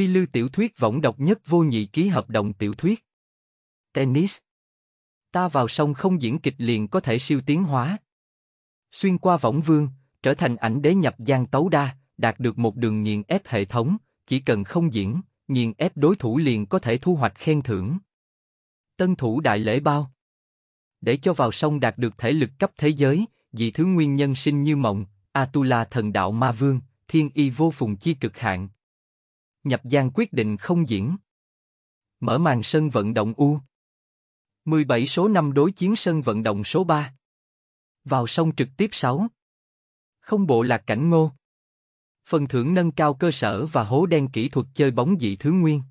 Phi Lưu tiểu thuyết võng độc nhất vô nhị ký hợp đồng tiểu thuyết. Tennis. Ta vào sông không diễn kịch liền có thể siêu tiến hóa. Xuyên qua võng vương, trở thành ảnh đế nhập giang tấu đa, đạt được một đường nghiền ép hệ thống, chỉ cần không diễn, nghiền ép đối thủ liền có thể thu hoạch khen thưởng. Tân thủ đại lễ bao. Để cho vào sông đạt được thể lực cấp thế giới, dị thứ nguyên nhân sinh như mộng, Atula thần đạo ma vương, thiên y vô phùng chi cực hạn. Nhập gian quyết định không diễn. Mở màn sân vận động U. 17 số 5 đối chiến sân vận động số 3. Vào sông trực tiếp 6. Không bộ lạc cảnh ngô. Phần thưởng nâng cao cơ sở và hố đen kỹ thuật chơi bóng dị thứ nguyên.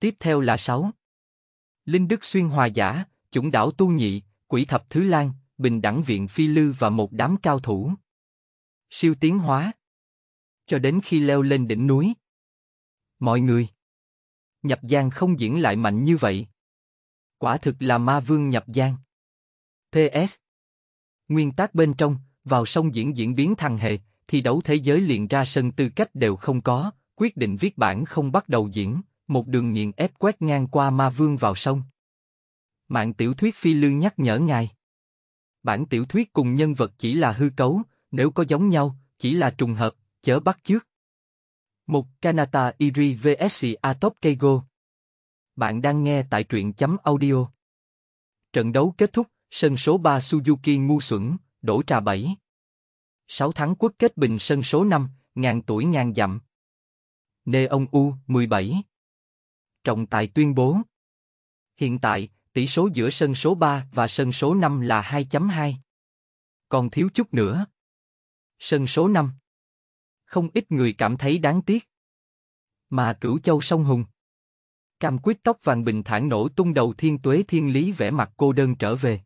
Tiếp theo là 6. Linh Đức Xuyên Hòa Giả, Chủng Đảo Tu Nhị, Quỷ Thập Thứ Lan, Bình Đẳng Viện Phi Lư và một đám cao thủ. Siêu tiến hóa. Cho đến khi leo lên đỉnh núi. Mọi người. Nhập Giang không diễn lại mạnh như vậy. Quả thực là ma vương Nhập Giang. PS. Nguyên tác bên trong, vào sông diễn diễn biến thằng hệ, thi đấu thế giới liền ra sân tư cách đều không có, quyết định viết bản không bắt đầu diễn, một đường nghiền ép quét ngang qua ma vương vào sông. Mạng tiểu thuyết phi lương nhắc nhở ngài. Bản tiểu thuyết cùng nhân vật chỉ là hư cấu, nếu có giống nhau, chỉ là trùng hợp, chớ bắt chước. 1. Kanata Iri vs Atop Keigo Bạn đang nghe tại truyện chấm audio. Trận đấu kết thúc, sân số 3 Suzuki ngu xuẩn, đổ trà 7. 6 tháng quốc kết bình sân số 5, ngàn tuổi ngàn dặm. Nê ông U, 17. Trọng tài tuyên bố. Hiện tại, tỷ số giữa sân số 3 và sân số 5 là 2.2. Còn thiếu chút nữa. Sân số 5 không ít người cảm thấy đáng tiếc. Mà cửu châu sông hùng. Cam quyết tóc vàng bình thản nổ tung đầu thiên tuế thiên lý vẻ mặt cô đơn trở về.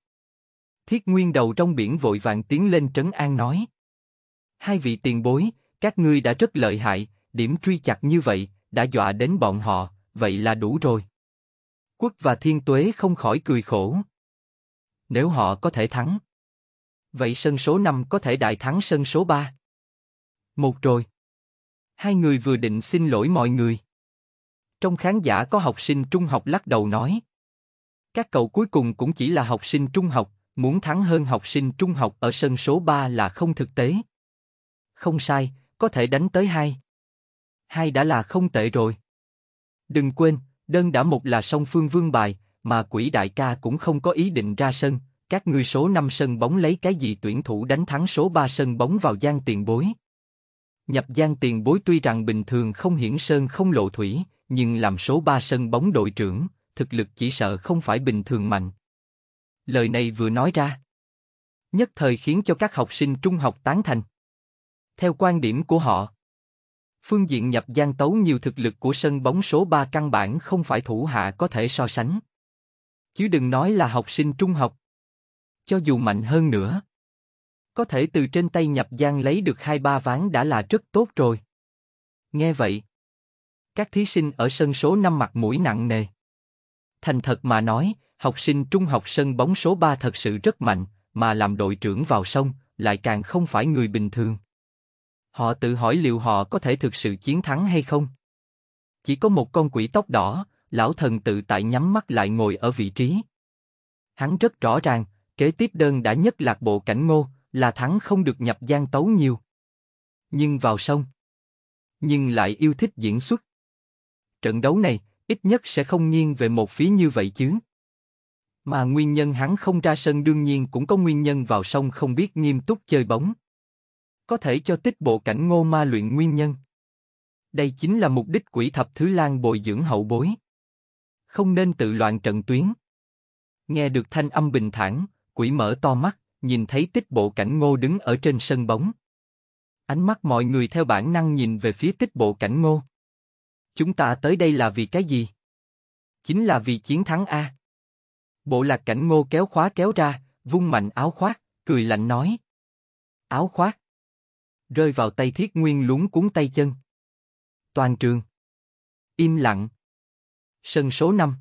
Thiết nguyên đầu trong biển vội vàng tiến lên trấn an nói. Hai vị tiền bối, các ngươi đã rất lợi hại, điểm truy chặt như vậy, đã dọa đến bọn họ, vậy là đủ rồi. Quốc và thiên tuế không khỏi cười khổ. Nếu họ có thể thắng, vậy sân số 5 có thể đại thắng sân số 3. Một rồi. Hai người vừa định xin lỗi mọi người. Trong khán giả có học sinh trung học lắc đầu nói. Các cậu cuối cùng cũng chỉ là học sinh trung học, muốn thắng hơn học sinh trung học ở sân số 3 là không thực tế. Không sai, có thể đánh tới hai hai đã là không tệ rồi. Đừng quên, đơn đã một là song phương vương bài, mà quỷ đại ca cũng không có ý định ra sân, các người số 5 sân bóng lấy cái gì tuyển thủ đánh thắng số 3 sân bóng vào gian tiền bối. Nhập Giang tiền bối tuy rằng bình thường không hiển sơn không lộ thủy, nhưng làm số ba sân bóng đội trưởng, thực lực chỉ sợ không phải bình thường mạnh. Lời này vừa nói ra, nhất thời khiến cho các học sinh trung học tán thành. Theo quan điểm của họ, phương diện nhập gian tấu nhiều thực lực của sân bóng số 3 căn bản không phải thủ hạ có thể so sánh. Chứ đừng nói là học sinh trung học. Cho dù mạnh hơn nữa, có thể từ trên tay nhập giang lấy được hai ba ván đã là rất tốt rồi. Nghe vậy, các thí sinh ở sân số 5 mặt mũi nặng nề. Thành thật mà nói, học sinh trung học sân bóng số 3 thật sự rất mạnh, mà làm đội trưởng vào sông, lại càng không phải người bình thường. Họ tự hỏi liệu họ có thể thực sự chiến thắng hay không? Chỉ có một con quỷ tóc đỏ, lão thần tự tại nhắm mắt lại ngồi ở vị trí. Hắn rất rõ ràng, kế tiếp đơn đã nhất lạc bộ cảnh ngô, là thắng không được nhập gian tấu nhiều. Nhưng vào sông, nhưng lại yêu thích diễn xuất. Trận đấu này, ít nhất sẽ không nghiêng về một phía như vậy chứ. Mà nguyên nhân hắn không ra sân đương nhiên cũng có nguyên nhân vào sông không biết nghiêm túc chơi bóng. Có thể cho tích bộ cảnh ngô ma luyện nguyên nhân. Đây chính là mục đích quỷ thập thứ lan bồi dưỡng hậu bối. Không nên tự loạn trận tuyến. Nghe được thanh âm bình thản, quỷ mở to mắt nhìn thấy tích bộ cảnh ngô đứng ở trên sân bóng. Ánh mắt mọi người theo bản năng nhìn về phía tích bộ cảnh ngô. Chúng ta tới đây là vì cái gì? Chính là vì chiến thắng A. Bộ lạc cảnh ngô kéo khóa kéo ra, vung mạnh áo khoác, cười lạnh nói. Áo khoác. Rơi vào tay thiết nguyên lúng cuốn tay chân. Toàn trường. Im lặng. Sân số 5.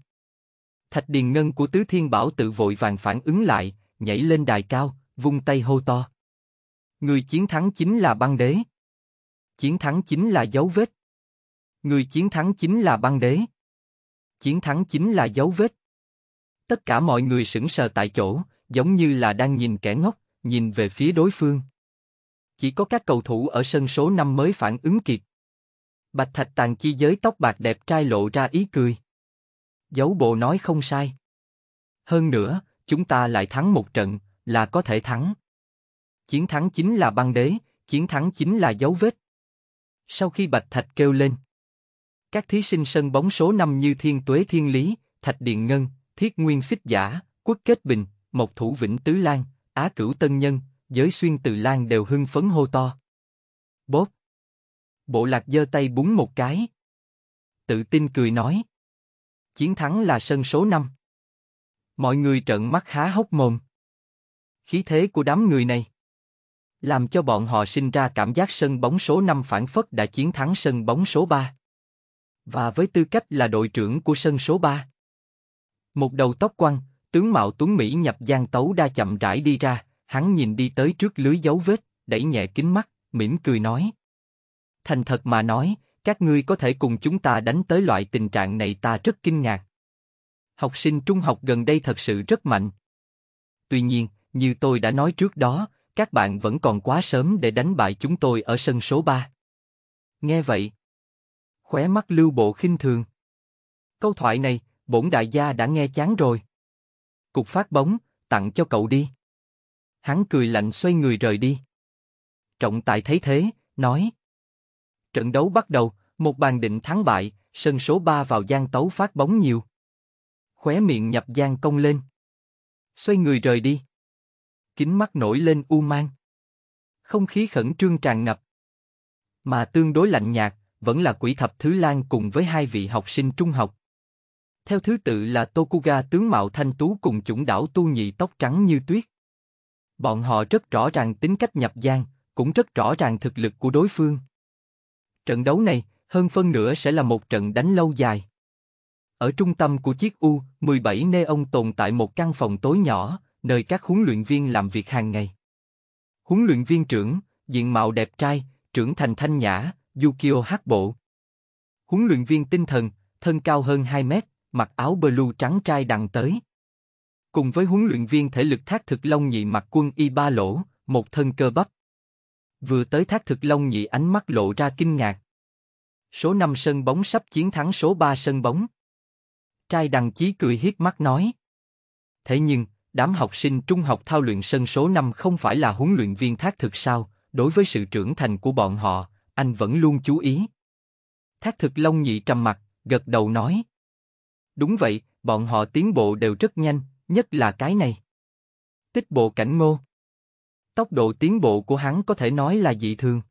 Thạch Điền Ngân của Tứ Thiên Bảo tự vội vàng phản ứng lại, nhảy lên đài cao, vung tay hô to. Người chiến thắng chính là băng đế. Chiến thắng chính là dấu vết. Người chiến thắng chính là băng đế. Chiến thắng chính là dấu vết. Tất cả mọi người sững sờ tại chỗ, giống như là đang nhìn kẻ ngốc, nhìn về phía đối phương. Chỉ có các cầu thủ ở sân số 5 mới phản ứng kịp. Bạch Thạch Tàn chi giới tóc bạc đẹp trai lộ ra ý cười. Dấu bộ nói không sai. Hơn nữa, chúng ta lại thắng một trận, là có thể thắng. Chiến thắng chính là băng đế, chiến thắng chính là dấu vết. Sau khi Bạch Thạch kêu lên, các thí sinh sân bóng số 5 như Thiên Tuế Thiên Lý, Thạch Điện Ngân, Thiết Nguyên Xích Giả, Quốc Kết Bình, Mộc Thủ Vĩnh Tứ Lan, Á Cửu Tân Nhân, Giới Xuyên Từ Lan đều hưng phấn hô to. Bốp! Bộ lạc giơ tay búng một cái. Tự tin cười nói. Chiến thắng là sân số 5. Mọi người trợn mắt há hốc mồm. Khí thế của đám người này làm cho bọn họ sinh ra cảm giác sân bóng số 5 phản phất đã chiến thắng sân bóng số 3. Và với tư cách là đội trưởng của sân số 3, một đầu tóc quăng, tướng mạo tuấn mỹ nhập giang tấu đa chậm rãi đi ra, hắn nhìn đi tới trước lưới dấu vết, đẩy nhẹ kính mắt, mỉm cười nói: "Thành thật mà nói, các ngươi có thể cùng chúng ta đánh tới loại tình trạng này ta rất kinh ngạc." học sinh trung học gần đây thật sự rất mạnh. Tuy nhiên, như tôi đã nói trước đó, các bạn vẫn còn quá sớm để đánh bại chúng tôi ở sân số 3. Nghe vậy, khóe mắt lưu bộ khinh thường. Câu thoại này, bổn đại gia đã nghe chán rồi. Cục phát bóng, tặng cho cậu đi. Hắn cười lạnh xoay người rời đi. Trọng tài thấy thế, nói. Trận đấu bắt đầu, một bàn định thắng bại, sân số 3 vào gian tấu phát bóng nhiều khóe miệng nhập gian cong lên. Xoay người rời đi. Kính mắt nổi lên u mang. Không khí khẩn trương tràn ngập. Mà tương đối lạnh nhạt, vẫn là quỷ thập thứ lan cùng với hai vị học sinh trung học. Theo thứ tự là Tokuga tướng mạo thanh tú cùng chủng đảo tu nhị tóc trắng như tuyết. Bọn họ rất rõ ràng tính cách nhập gian, cũng rất rõ ràng thực lực của đối phương. Trận đấu này, hơn phân nửa sẽ là một trận đánh lâu dài. Ở trung tâm của chiếc U-17 Neon tồn tại một căn phòng tối nhỏ, nơi các huấn luyện viên làm việc hàng ngày. Huấn luyện viên trưởng, diện mạo đẹp trai, trưởng thành thanh nhã, Yukio hát bộ. Huấn luyện viên tinh thần, thân cao hơn 2 mét, mặc áo blue trắng trai đằng tới. Cùng với huấn luyện viên thể lực thác thực long nhị mặc quân y ba lỗ, một thân cơ bắp. Vừa tới thác thực long nhị ánh mắt lộ ra kinh ngạc. Số 5 sân bóng sắp chiến thắng số 3 sân bóng. Trai đằng chí cười hiếp mắt nói. Thế nhưng, đám học sinh trung học thao luyện sân số 5 không phải là huấn luyện viên thác thực sao, đối với sự trưởng thành của bọn họ, anh vẫn luôn chú ý. Thác thực long nhị trầm mặt, gật đầu nói. Đúng vậy, bọn họ tiến bộ đều rất nhanh, nhất là cái này. Tích bộ cảnh ngô. Tốc độ tiến bộ của hắn có thể nói là dị thường.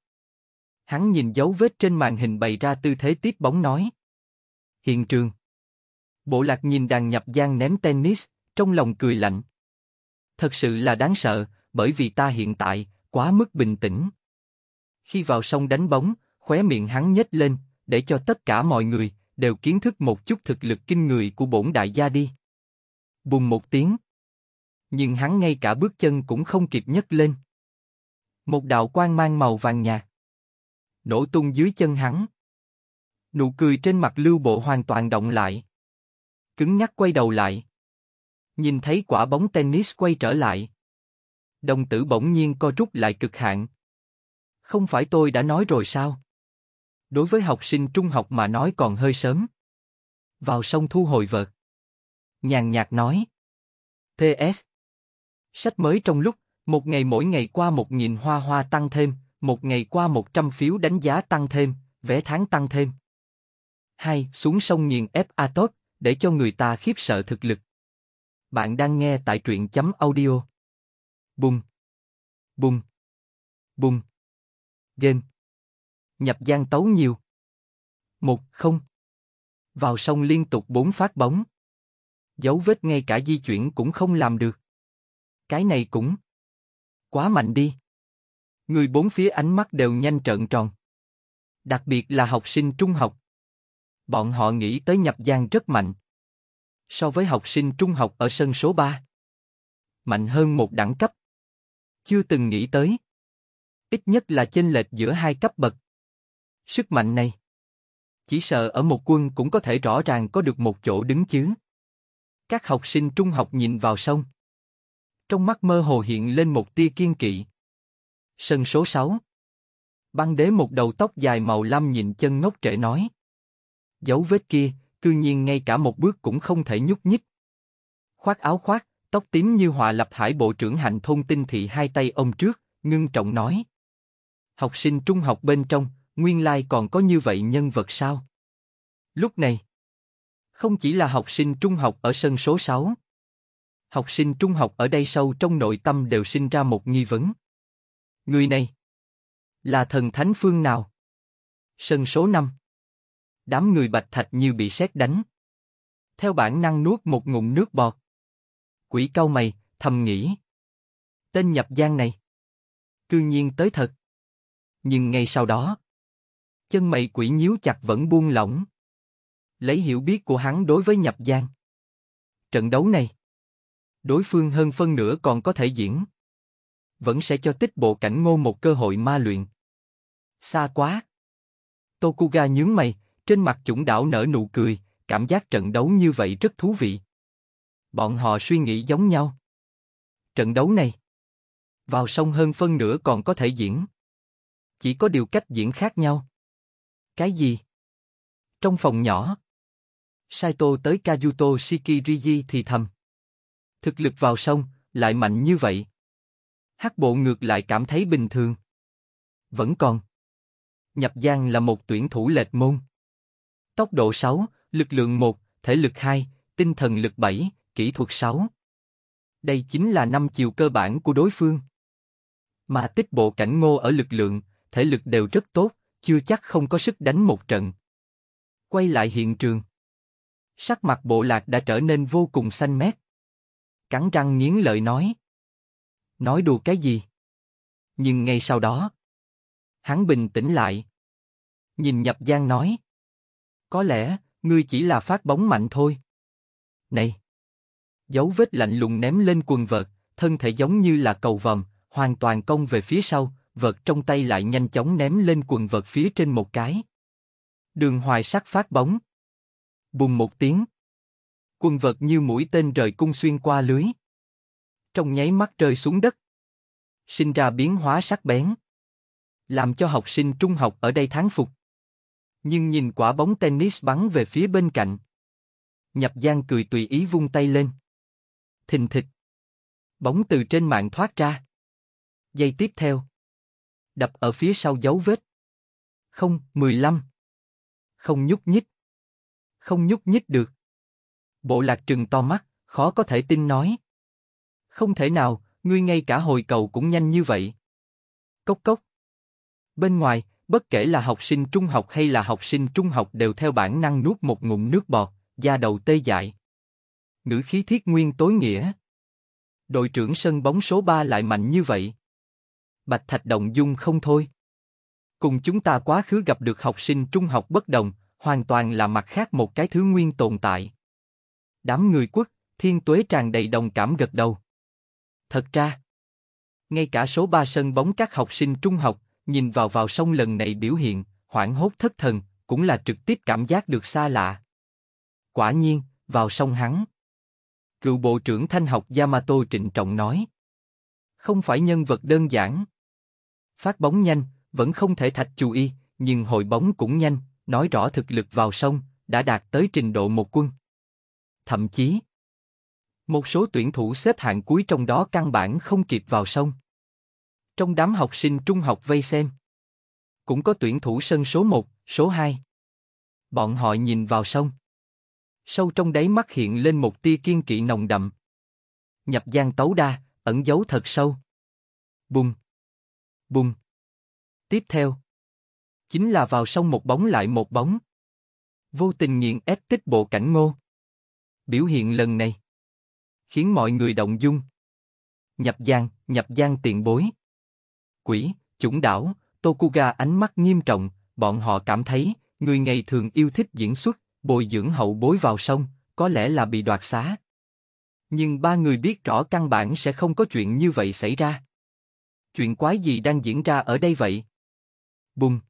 Hắn nhìn dấu vết trên màn hình bày ra tư thế tiếp bóng nói. Hiện trường. Bộ lạc nhìn đàn nhập gian ném tennis, trong lòng cười lạnh. Thật sự là đáng sợ, bởi vì ta hiện tại, quá mức bình tĩnh. Khi vào sông đánh bóng, khóe miệng hắn nhếch lên, để cho tất cả mọi người, đều kiến thức một chút thực lực kinh người của bổn đại gia đi. Bùng một tiếng. Nhưng hắn ngay cả bước chân cũng không kịp nhấc lên. Một đạo quang mang màu vàng nhạt. Nổ tung dưới chân hắn. Nụ cười trên mặt lưu bộ hoàn toàn động lại cứng nhắc quay đầu lại. Nhìn thấy quả bóng tennis quay trở lại. Đồng tử bỗng nhiên co rút lại cực hạn. Không phải tôi đã nói rồi sao? Đối với học sinh trung học mà nói còn hơi sớm. Vào sông thu hồi vợt. Nhàn nhạt nói. PS. Sách mới trong lúc, một ngày mỗi ngày qua một nghìn hoa hoa tăng thêm, một ngày qua một trăm phiếu đánh giá tăng thêm, vé tháng tăng thêm. 2. Xuống sông nghiền FA tốt, để cho người ta khiếp sợ thực lực. Bạn đang nghe tại truyện chấm audio. Bùng. Bùng. Bùng. Game. Nhập gian tấu nhiều. Một không. Vào sông liên tục bốn phát bóng. Dấu vết ngay cả di chuyển cũng không làm được. Cái này cũng quá mạnh đi. Người bốn phía ánh mắt đều nhanh trợn tròn. Đặc biệt là học sinh trung học bọn họ nghĩ tới nhập giang rất mạnh. So với học sinh trung học ở sân số 3, mạnh hơn một đẳng cấp. Chưa từng nghĩ tới. Ít nhất là chênh lệch giữa hai cấp bậc. Sức mạnh này, chỉ sợ ở một quân cũng có thể rõ ràng có được một chỗ đứng chứ. Các học sinh trung học nhìn vào sông. Trong mắt mơ hồ hiện lên một tia kiên kỵ. Sân số 6 Băng đế một đầu tóc dài màu lam nhìn chân ngốc trễ nói. Dấu vết kia, cư nhiên ngay cả một bước cũng không thể nhúc nhích. Khoác áo khoác, tóc tím như hòa lập hải bộ trưởng hành thôn tinh thị hai tay ông trước, ngưng trọng nói. Học sinh trung học bên trong, nguyên lai còn có như vậy nhân vật sao? Lúc này, không chỉ là học sinh trung học ở sân số 6. Học sinh trung học ở đây sâu trong nội tâm đều sinh ra một nghi vấn. Người này là thần thánh phương nào? Sân số 5 Đám người bạch thạch như bị sét đánh. Theo bản năng nuốt một ngụm nước bọt. Quỷ cau mày, thầm nghĩ. Tên nhập gian này. Cư nhiên tới thật. Nhưng ngay sau đó. Chân mày quỷ nhíu chặt vẫn buông lỏng. Lấy hiểu biết của hắn đối với nhập gian. Trận đấu này. Đối phương hơn phân nửa còn có thể diễn vẫn sẽ cho tích bộ cảnh ngô một cơ hội ma luyện. Xa quá. Tokuga nhướng mày, trên mặt chủng đảo nở nụ cười, cảm giác trận đấu như vậy rất thú vị. Bọn họ suy nghĩ giống nhau. Trận đấu này, vào sông hơn phân nửa còn có thể diễn. Chỉ có điều cách diễn khác nhau. Cái gì? Trong phòng nhỏ, Saito tới Kajuto Shikiriji thì thầm. Thực lực vào sông, lại mạnh như vậy. Hắc bộ ngược lại cảm thấy bình thường. Vẫn còn. Nhập Giang là một tuyển thủ lệch môn. Tốc độ 6, lực lượng 1, thể lực 2, tinh thần lực 7, kỹ thuật 6. Đây chính là năm chiều cơ bản của đối phương. Mà tích bộ cảnh ngô ở lực lượng, thể lực đều rất tốt, chưa chắc không có sức đánh một trận. Quay lại hiện trường. Sắc mặt bộ lạc đã trở nên vô cùng xanh mét. Cắn răng nghiến lợi nói. Nói đùa cái gì? Nhưng ngay sau đó, hắn bình tĩnh lại. Nhìn nhập giang nói. Có lẽ, ngươi chỉ là phát bóng mạnh thôi. Này! Dấu vết lạnh lùng ném lên quần vợt, thân thể giống như là cầu vòm, hoàn toàn cong về phía sau, vợt trong tay lại nhanh chóng ném lên quần vợt phía trên một cái. Đường hoài sắc phát bóng. Bùng một tiếng. Quần vợt như mũi tên rời cung xuyên qua lưới. Trong nháy mắt rơi xuống đất. Sinh ra biến hóa sắc bén. Làm cho học sinh trung học ở đây tháng phục nhưng nhìn quả bóng tennis bắn về phía bên cạnh. Nhập Giang cười tùy ý vung tay lên. Thình thịch. Bóng từ trên mạng thoát ra. Giây tiếp theo. Đập ở phía sau dấu vết. Không, 15. Không nhúc nhích. Không nhúc nhích được. Bộ lạc trừng to mắt, khó có thể tin nói. Không thể nào, ngươi ngay cả hồi cầu cũng nhanh như vậy. Cốc cốc. Bên ngoài, Bất kể là học sinh trung học hay là học sinh trung học đều theo bản năng nuốt một ngụm nước bọt, da đầu tê dại. Ngữ khí thiết nguyên tối nghĩa. Đội trưởng sân bóng số 3 lại mạnh như vậy. Bạch Thạch động dung không thôi. Cùng chúng ta quá khứ gặp được học sinh trung học bất đồng, hoàn toàn là mặt khác một cái thứ nguyên tồn tại. Đám người quốc, thiên tuế tràn đầy đồng cảm gật đầu. Thật ra, ngay cả số 3 sân bóng các học sinh trung học, nhìn vào vào sông lần này biểu hiện, hoảng hốt thất thần, cũng là trực tiếp cảm giác được xa lạ. Quả nhiên, vào sông hắn. Cựu bộ trưởng thanh học Yamato trịnh trọng nói. Không phải nhân vật đơn giản. Phát bóng nhanh, vẫn không thể thạch chú y, nhưng hồi bóng cũng nhanh, nói rõ thực lực vào sông, đã đạt tới trình độ một quân. Thậm chí, một số tuyển thủ xếp hạng cuối trong đó căn bản không kịp vào sông trong đám học sinh trung học vây xem. Cũng có tuyển thủ sân số 1, số 2. Bọn họ nhìn vào sông. Sâu trong đáy mắt hiện lên một tia kiên kỵ nồng đậm. Nhập gian tấu đa, ẩn giấu thật sâu. Bùng. Bùng. Tiếp theo. Chính là vào sông một bóng lại một bóng. Vô tình nghiện ép tích bộ cảnh ngô. Biểu hiện lần này. Khiến mọi người động dung. Nhập gian, nhập gian tiện bối quỷ, chủng đảo, Tokuga ánh mắt nghiêm trọng, bọn họ cảm thấy, người ngày thường yêu thích diễn xuất, bồi dưỡng hậu bối vào sông, có lẽ là bị đoạt xá. Nhưng ba người biết rõ căn bản sẽ không có chuyện như vậy xảy ra. Chuyện quái gì đang diễn ra ở đây vậy? Bùng!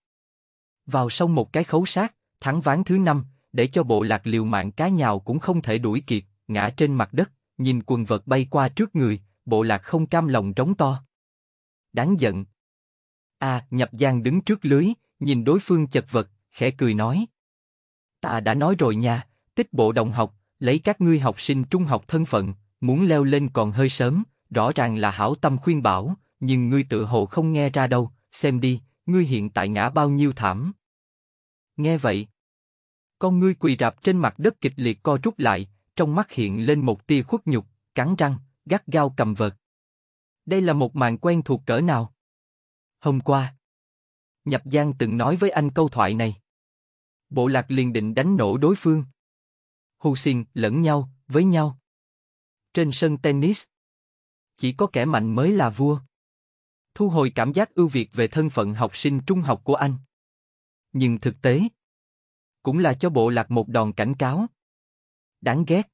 Vào sông một cái khấu sát, thắng ván thứ năm, để cho bộ lạc liều mạng cá nhào cũng không thể đuổi kịp, ngã trên mặt đất, nhìn quần vật bay qua trước người, bộ lạc không cam lòng trống to đáng giận. À, nhập giang đứng trước lưới, nhìn đối phương chật vật, khẽ cười nói. Ta đã nói rồi nha, tích bộ đồng học, lấy các ngươi học sinh trung học thân phận, muốn leo lên còn hơi sớm, rõ ràng là hảo tâm khuyên bảo, nhưng ngươi tự hồ không nghe ra đâu, xem đi, ngươi hiện tại ngã bao nhiêu thảm. Nghe vậy, con ngươi quỳ rạp trên mặt đất kịch liệt co rút lại, trong mắt hiện lên một tia khuất nhục, cắn răng, gắt gao cầm vật. Đây là một màn quen thuộc cỡ nào? Hôm qua, Nhập Giang từng nói với anh câu thoại này. Bộ lạc liền định đánh nổ đối phương. Hù xin lẫn nhau, với nhau. Trên sân tennis, chỉ có kẻ mạnh mới là vua. Thu hồi cảm giác ưu việt về thân phận học sinh trung học của anh. Nhưng thực tế, cũng là cho bộ lạc một đòn cảnh cáo. Đáng ghét.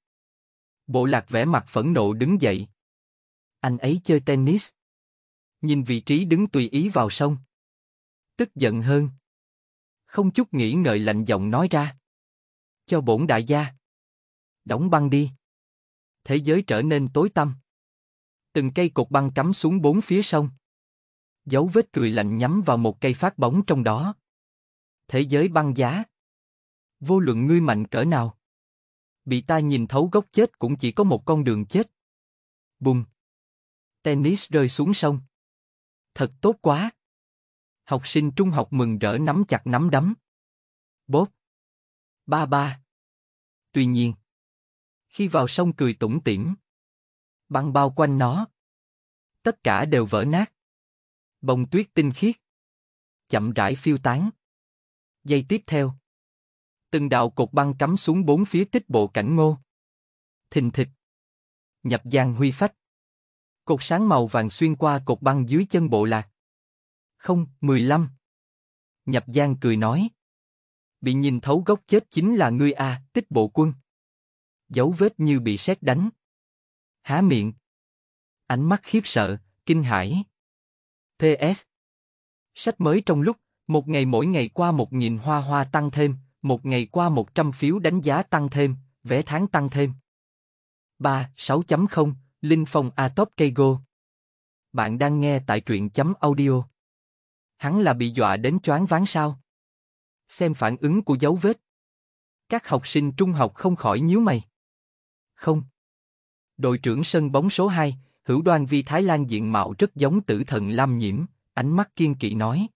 Bộ lạc vẻ mặt phẫn nộ đứng dậy anh ấy chơi tennis. Nhìn vị trí đứng tùy ý vào sông. Tức giận hơn. Không chút nghĩ ngợi lạnh giọng nói ra. Cho bổn đại gia. Đóng băng đi. Thế giới trở nên tối tăm. Từng cây cột băng cắm xuống bốn phía sông. Dấu vết cười lạnh nhắm vào một cây phát bóng trong đó. Thế giới băng giá. Vô luận ngươi mạnh cỡ nào. Bị ta nhìn thấu gốc chết cũng chỉ có một con đường chết. Bùng. Tennis rơi xuống sông. Thật tốt quá. Học sinh trung học mừng rỡ nắm chặt nắm đấm. Bốp. Ba ba. Tuy nhiên, khi vào sông cười tủng tỉm, băng bao quanh nó, tất cả đều vỡ nát. Bông tuyết tinh khiết, chậm rãi phiêu tán. Giây tiếp theo, từng đạo cột băng cắm xuống bốn phía tích bộ cảnh ngô. Thình thịch, nhập giang huy phách. Cột sáng màu vàng xuyên qua cột băng dưới chân bộ lạc. Không, mười lăm Nhập Giang cười nói. Bị nhìn thấu gốc chết chính là ngươi a, à, tích bộ quân. Dấu vết như bị sét đánh. Há miệng. Ánh mắt khiếp sợ, kinh hãi. PS. Sách mới trong lúc, một ngày mỗi ngày qua một nghìn hoa hoa tăng thêm, một ngày qua một trăm phiếu đánh giá tăng thêm, vé tháng tăng thêm. 3, 6.0, Linh Phong Atop Keigo. Bạn đang nghe tại truyện chấm audio. Hắn là bị dọa đến choáng váng sao? Xem phản ứng của dấu vết. Các học sinh trung học không khỏi nhíu mày. Không. Đội trưởng sân bóng số 2, hữu đoan vi Thái Lan diện mạo rất giống tử thần Lam Nhiễm, ánh mắt kiên kỵ nói.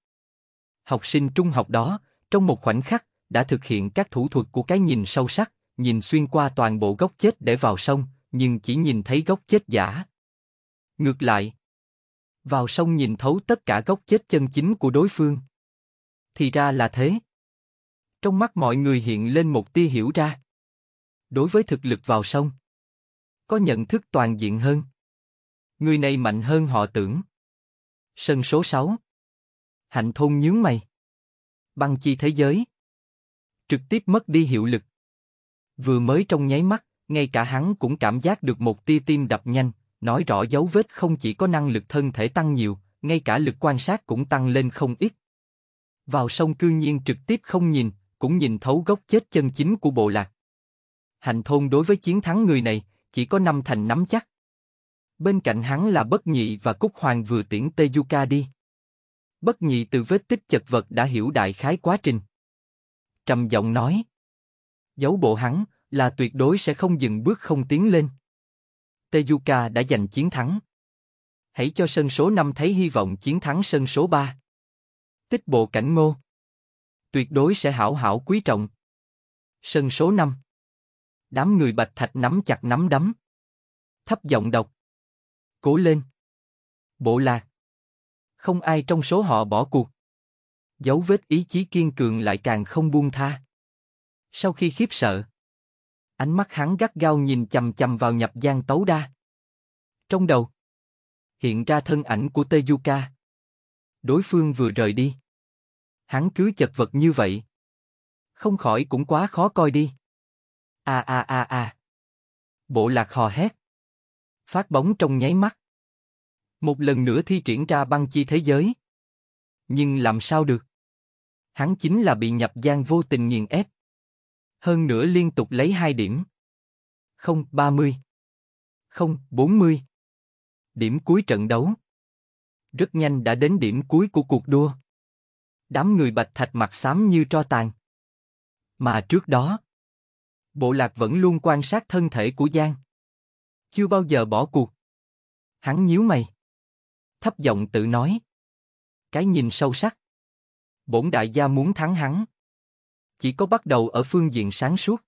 Học sinh trung học đó, trong một khoảnh khắc, đã thực hiện các thủ thuật của cái nhìn sâu sắc, nhìn xuyên qua toàn bộ góc chết để vào sông, nhưng chỉ nhìn thấy gốc chết giả. Ngược lại, vào sông nhìn thấu tất cả gốc chết chân chính của đối phương. Thì ra là thế. Trong mắt mọi người hiện lên một tia hiểu ra. Đối với thực lực vào sông, có nhận thức toàn diện hơn. Người này mạnh hơn họ tưởng. Sân số 6 Hạnh thôn nhướng mày. Băng chi thế giới. Trực tiếp mất đi hiệu lực. Vừa mới trong nháy mắt ngay cả hắn cũng cảm giác được một tia tim đập nhanh, nói rõ dấu vết không chỉ có năng lực thân thể tăng nhiều, ngay cả lực quan sát cũng tăng lên không ít. Vào sông cư nhiên trực tiếp không nhìn, cũng nhìn thấu gốc chết chân chính của bộ lạc. Hành thôn đối với chiến thắng người này, chỉ có năm thành nắm chắc. Bên cạnh hắn là Bất Nhị và Cúc Hoàng vừa tiễn Tezuka đi. Bất Nhị từ vết tích chật vật đã hiểu đại khái quá trình. Trầm giọng nói. Giấu bộ hắn, là tuyệt đối sẽ không dừng bước không tiến lên. Tezuka đã giành chiến thắng. Hãy cho sân số 5 thấy hy vọng chiến thắng sân số 3. Tích bộ cảnh ngô. Tuyệt đối sẽ hảo hảo quý trọng. Sân số 5. Đám người bạch thạch nắm chặt nắm đấm. Thấp giọng đọc. Cố lên. Bộ lạc. Không ai trong số họ bỏ cuộc. Dấu vết ý chí kiên cường lại càng không buông tha. Sau khi khiếp sợ, Ánh mắt hắn gắt gao nhìn chầm chầm vào nhập gian tấu đa. Trong đầu, hiện ra thân ảnh của Tezuka. Đối phương vừa rời đi. Hắn cứ chật vật như vậy. Không khỏi cũng quá khó coi đi. A a a a. Bộ lạc hò hét. Phát bóng trong nháy mắt. Một lần nữa thi triển ra băng chi thế giới. Nhưng làm sao được? Hắn chính là bị nhập gian vô tình nghiền ép hơn nữa liên tục lấy hai điểm. Không, 30. Không, 40. Điểm cuối trận đấu. Rất nhanh đã đến điểm cuối của cuộc đua. Đám người bạch thạch mặt xám như tro tàn. Mà trước đó, bộ lạc vẫn luôn quan sát thân thể của Giang. Chưa bao giờ bỏ cuộc. Hắn nhíu mày. Thấp giọng tự nói. Cái nhìn sâu sắc. Bổn đại gia muốn thắng hắn chỉ có bắt đầu ở phương diện sáng suốt.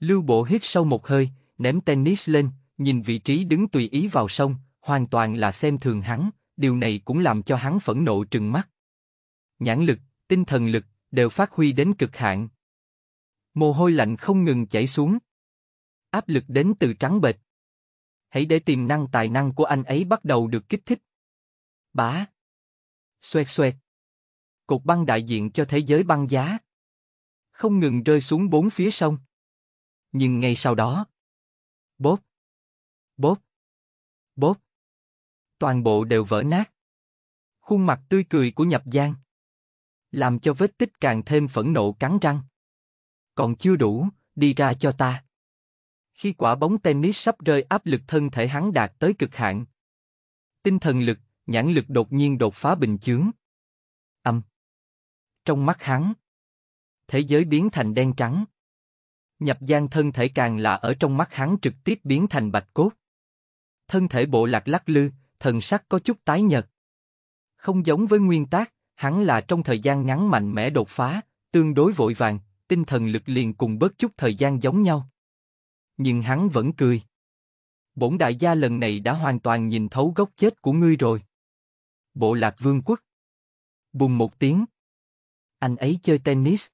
Lưu Bộ hít sâu một hơi, ném tennis lên, nhìn vị trí đứng tùy ý vào sông, hoàn toàn là xem thường hắn, điều này cũng làm cho hắn phẫn nộ trừng mắt. Nhãn lực, tinh thần lực, đều phát huy đến cực hạn. Mồ hôi lạnh không ngừng chảy xuống. Áp lực đến từ trắng bệch. Hãy để tiềm năng tài năng của anh ấy bắt đầu được kích thích. Bá. Xoẹt xoẹt. Cột băng đại diện cho thế giới băng giá không ngừng rơi xuống bốn phía sông. Nhưng ngay sau đó, bốp, bốp, bốp, toàn bộ đều vỡ nát. Khuôn mặt tươi cười của Nhập Giang làm cho vết tích càng thêm phẫn nộ cắn răng. Còn chưa đủ, đi ra cho ta. Khi quả bóng tennis sắp rơi áp lực thân thể hắn đạt tới cực hạn. Tinh thần lực, nhãn lực đột nhiên đột phá bình chướng. Âm. Trong mắt hắn, thế giới biến thành đen trắng. Nhập gian thân thể càng là ở trong mắt hắn trực tiếp biến thành bạch cốt. Thân thể bộ lạc lắc lư, thần sắc có chút tái nhợt. Không giống với nguyên tác, hắn là trong thời gian ngắn mạnh mẽ đột phá, tương đối vội vàng, tinh thần lực liền cùng bớt chút thời gian giống nhau. Nhưng hắn vẫn cười. Bổn đại gia lần này đã hoàn toàn nhìn thấu gốc chết của ngươi rồi. Bộ lạc vương quốc. Bùng một tiếng. Anh ấy chơi tennis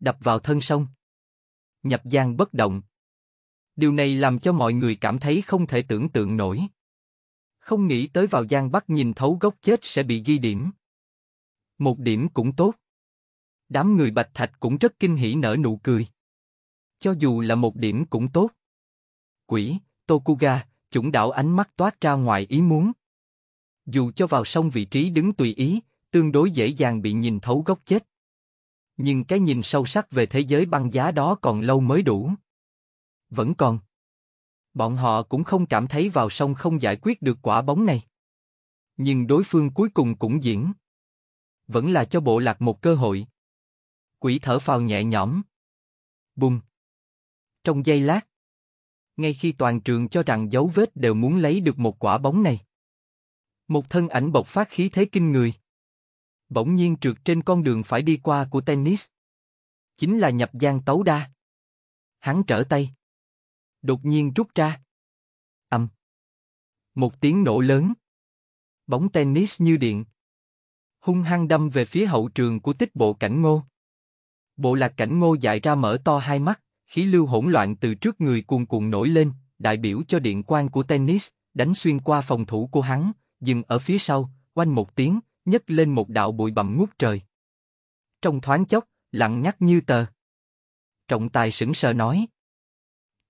đập vào thân sông. Nhập Giang bất động. Điều này làm cho mọi người cảm thấy không thể tưởng tượng nổi. Không nghĩ tới vào Giang bắt nhìn thấu gốc chết sẽ bị ghi điểm. Một điểm cũng tốt. Đám người Bạch Thạch cũng rất kinh hỉ nở nụ cười. Cho dù là một điểm cũng tốt. Quỷ, Tokuga, chủng đảo ánh mắt toát ra ngoài ý muốn. Dù cho vào sông vị trí đứng tùy ý, tương đối dễ dàng bị nhìn thấu gốc chết nhưng cái nhìn sâu sắc về thế giới băng giá đó còn lâu mới đủ. Vẫn còn. Bọn họ cũng không cảm thấy vào sông không giải quyết được quả bóng này. Nhưng đối phương cuối cùng cũng diễn. Vẫn là cho bộ lạc một cơ hội. Quỷ thở phào nhẹ nhõm. Bùng. Trong giây lát. Ngay khi toàn trường cho rằng dấu vết đều muốn lấy được một quả bóng này. Một thân ảnh bộc phát khí thế kinh người bỗng nhiên trượt trên con đường phải đi qua của tennis. Chính là nhập gian tấu đa. Hắn trở tay. Đột nhiên rút ra. Âm. Một tiếng nổ lớn. Bóng tennis như điện. Hung hăng đâm về phía hậu trường của tích bộ cảnh ngô. Bộ lạc cảnh ngô dại ra mở to hai mắt, khí lưu hỗn loạn từ trước người cuồn cuộn nổi lên, đại biểu cho điện quang của tennis, đánh xuyên qua phòng thủ của hắn, dừng ở phía sau, oanh một tiếng, nhấc lên một đạo bụi bặm ngút trời. Trong thoáng chốc, lặng nhắc như tờ. Trọng tài sững sờ nói.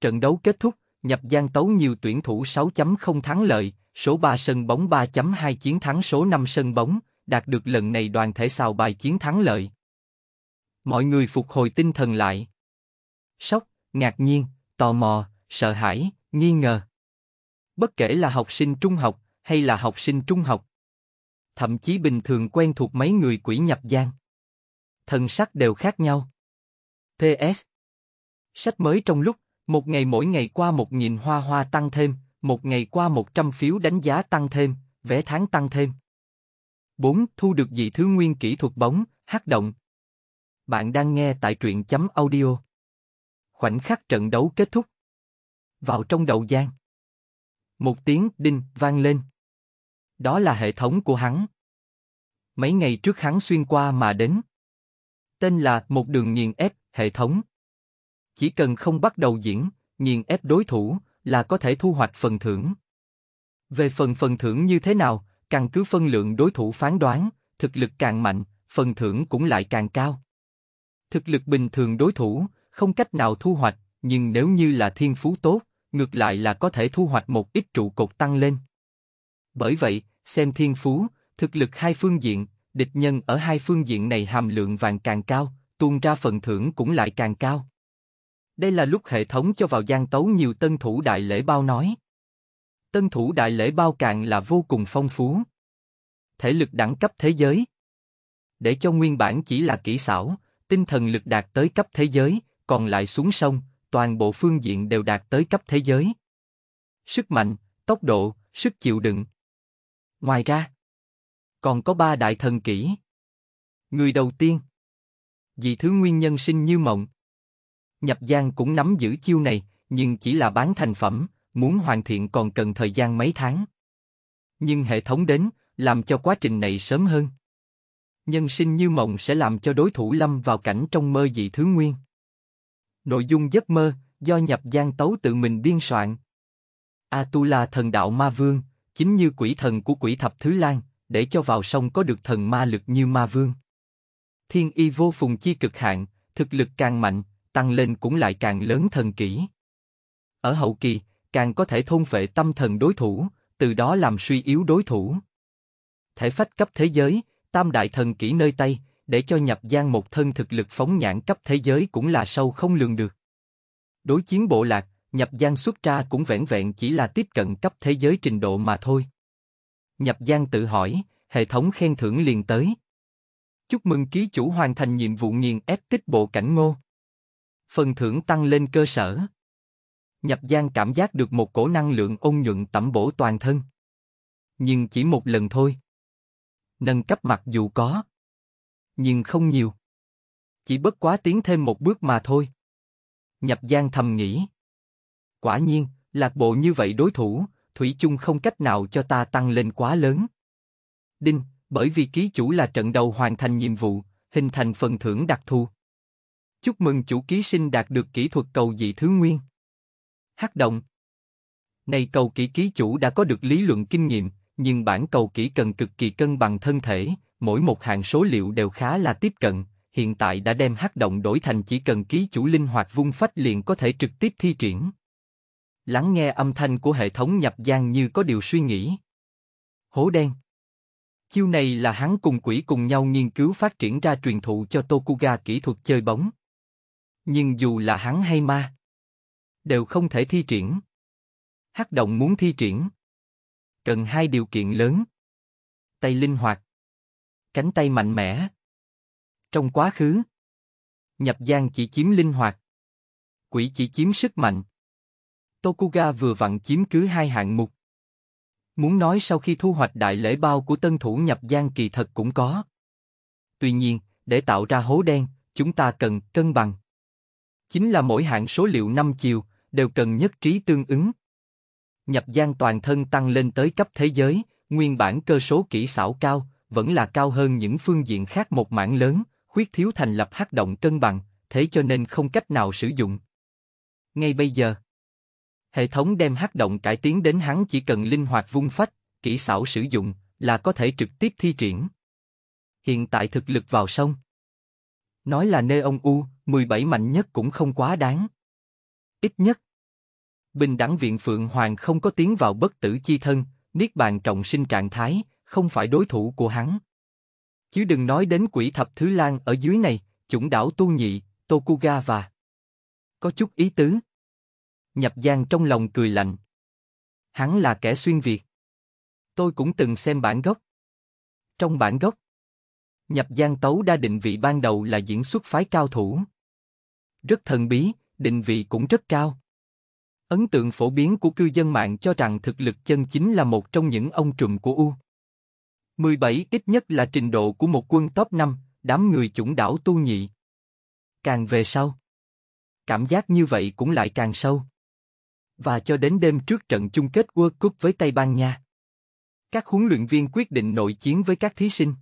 Trận đấu kết thúc, nhập gian tấu nhiều tuyển thủ 6.0 thắng lợi, số 3 sân bóng 3.2 chiến thắng số 5 sân bóng, đạt được lần này đoàn thể xào bài chiến thắng lợi. Mọi người phục hồi tinh thần lại. Sốc, ngạc nhiên, tò mò, sợ hãi, nghi ngờ. Bất kể là học sinh trung học hay là học sinh trung học, thậm chí bình thường quen thuộc mấy người quỷ nhập gian. Thần sắc đều khác nhau. PS Sách mới trong lúc, một ngày mỗi ngày qua một nghìn hoa hoa tăng thêm, một ngày qua một trăm phiếu đánh giá tăng thêm, vé tháng tăng thêm. 4. Thu được dị thứ nguyên kỹ thuật bóng, hát động. Bạn đang nghe tại truyện chấm audio. Khoảnh khắc trận đấu kết thúc. Vào trong đầu giang. Một tiếng đinh vang lên. Đó là hệ thống của hắn. Mấy ngày trước hắn xuyên qua mà đến. Tên là một đường nghiền ép, hệ thống. Chỉ cần không bắt đầu diễn, nghiền ép đối thủ là có thể thu hoạch phần thưởng. Về phần phần thưởng như thế nào, căn cứ phân lượng đối thủ phán đoán, thực lực càng mạnh, phần thưởng cũng lại càng cao. Thực lực bình thường đối thủ, không cách nào thu hoạch, nhưng nếu như là thiên phú tốt, ngược lại là có thể thu hoạch một ít trụ cột tăng lên. Bởi vậy, xem thiên phú, thực lực hai phương diện, địch nhân ở hai phương diện này hàm lượng vàng càng cao, tuôn ra phần thưởng cũng lại càng cao. Đây là lúc hệ thống cho vào gian tấu nhiều tân thủ đại lễ bao nói. Tân thủ đại lễ bao càng là vô cùng phong phú. Thể lực đẳng cấp thế giới. Để cho nguyên bản chỉ là kỹ xảo, tinh thần lực đạt tới cấp thế giới, còn lại xuống sông, toàn bộ phương diện đều đạt tới cấp thế giới. Sức mạnh, tốc độ, sức chịu đựng, Ngoài ra, còn có ba đại thần kỹ. Người đầu tiên, dị thứ nguyên nhân sinh như mộng. Nhập Giang cũng nắm giữ chiêu này, nhưng chỉ là bán thành phẩm, muốn hoàn thiện còn cần thời gian mấy tháng. Nhưng hệ thống đến, làm cho quá trình này sớm hơn. Nhân sinh như mộng sẽ làm cho đối thủ lâm vào cảnh trong mơ dị thứ nguyên. Nội dung giấc mơ do nhập gian tấu tự mình biên soạn. Atula thần đạo ma vương, chính như quỷ thần của quỷ thập thứ lan, để cho vào sông có được thần ma lực như ma vương. Thiên y vô phùng chi cực hạn, thực lực càng mạnh, tăng lên cũng lại càng lớn thần kỹ. Ở hậu kỳ, càng có thể thôn phệ tâm thần đối thủ, từ đó làm suy yếu đối thủ. Thể phách cấp thế giới, tam đại thần kỹ nơi tay, để cho nhập gian một thân thực lực phóng nhãn cấp thế giới cũng là sâu không lường được. Đối chiến bộ lạc, nhập gian xuất ra cũng vẹn vẹn chỉ là tiếp cận cấp thế giới trình độ mà thôi. Nhập gian tự hỏi, hệ thống khen thưởng liền tới. Chúc mừng ký chủ hoàn thành nhiệm vụ nghiền ép tích bộ cảnh ngô. Phần thưởng tăng lên cơ sở. Nhập gian cảm giác được một cổ năng lượng ôn nhuận tẩm bổ toàn thân. Nhưng chỉ một lần thôi. Nâng cấp mặc dù có, nhưng không nhiều. Chỉ bất quá tiến thêm một bước mà thôi. Nhập gian thầm nghĩ Quả nhiên, lạc bộ như vậy đối thủ, Thủy chung không cách nào cho ta tăng lên quá lớn. Đinh, bởi vì ký chủ là trận đầu hoàn thành nhiệm vụ, hình thành phần thưởng đặc thù. Chúc mừng chủ ký sinh đạt được kỹ thuật cầu dị thứ nguyên. Hắc động. Này cầu kỹ ký chủ đã có được lý luận kinh nghiệm, nhưng bản cầu kỹ cần cực kỳ cân bằng thân thể, mỗi một hạng số liệu đều khá là tiếp cận, hiện tại đã đem hắc động đổi thành chỉ cần ký chủ linh hoạt vung phách liền có thể trực tiếp thi triển lắng nghe âm thanh của hệ thống nhập gian như có điều suy nghĩ. Hố đen Chiêu này là hắn cùng quỷ cùng nhau nghiên cứu phát triển ra truyền thụ cho Tokuga kỹ thuật chơi bóng. Nhưng dù là hắn hay ma, đều không thể thi triển. Hắc động muốn thi triển. Cần hai điều kiện lớn. Tay linh hoạt. Cánh tay mạnh mẽ. Trong quá khứ, nhập gian chỉ chiếm linh hoạt. Quỷ chỉ chiếm sức mạnh. Tokuga vừa vặn chiếm cứ hai hạng mục. Muốn nói sau khi thu hoạch đại lễ bao của tân thủ nhập gian kỳ thật cũng có. Tuy nhiên, để tạo ra hố đen, chúng ta cần cân bằng. Chính là mỗi hạng số liệu 5 chiều, đều cần nhất trí tương ứng. Nhập gian toàn thân tăng lên tới cấp thế giới, nguyên bản cơ số kỹ xảo cao, vẫn là cao hơn những phương diện khác một mảng lớn, khuyết thiếu thành lập hắc động cân bằng, thế cho nên không cách nào sử dụng. Ngay bây giờ, Hệ thống đem hắc động cải tiến đến hắn chỉ cần linh hoạt vung phách, kỹ xảo sử dụng, là có thể trực tiếp thi triển. Hiện tại thực lực vào sông. Nói là nơi ông U, 17 mạnh nhất cũng không quá đáng. Ít nhất. Bình đẳng viện Phượng Hoàng không có tiến vào bất tử chi thân, Niết Bàn trọng sinh trạng thái, không phải đối thủ của hắn. Chứ đừng nói đến quỷ thập thứ lan ở dưới này, chủng đảo tu nhị, Tokuga và... Có chút ý tứ. Nhập Giang trong lòng cười lạnh. Hắn là kẻ xuyên Việt. Tôi cũng từng xem bản gốc. Trong bản gốc, Nhập Giang Tấu đa định vị ban đầu là diễn xuất phái cao thủ. Rất thần bí, định vị cũng rất cao. Ấn tượng phổ biến của cư dân mạng cho rằng thực lực chân chính là một trong những ông trùm của U. 17 ít nhất là trình độ của một quân top 5, đám người chủng đảo tu nhị. Càng về sau, cảm giác như vậy cũng lại càng sâu và cho đến đêm trước trận chung kết World Cup với Tây Ban Nha. Các huấn luyện viên quyết định nội chiến với các thí sinh.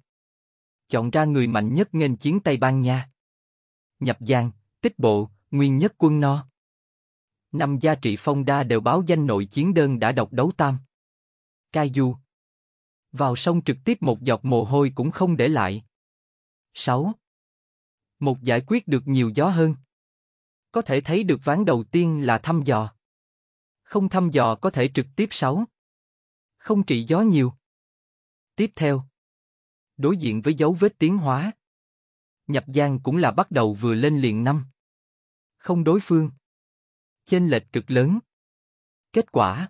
Chọn ra người mạnh nhất nghênh chiến Tây Ban Nha. Nhập Giang, Tích Bộ, Nguyên Nhất Quân No. Năm gia trị phong đa đều báo danh nội chiến đơn đã độc đấu tam. Cai Du. Vào sông trực tiếp một giọt mồ hôi cũng không để lại. 6. Một giải quyết được nhiều gió hơn. Có thể thấy được ván đầu tiên là thăm dò không thăm dò có thể trực tiếp sáu, Không trị gió nhiều. Tiếp theo. Đối diện với dấu vết tiến hóa. Nhập gian cũng là bắt đầu vừa lên liền năm. Không đối phương. Chênh lệch cực lớn. Kết quả.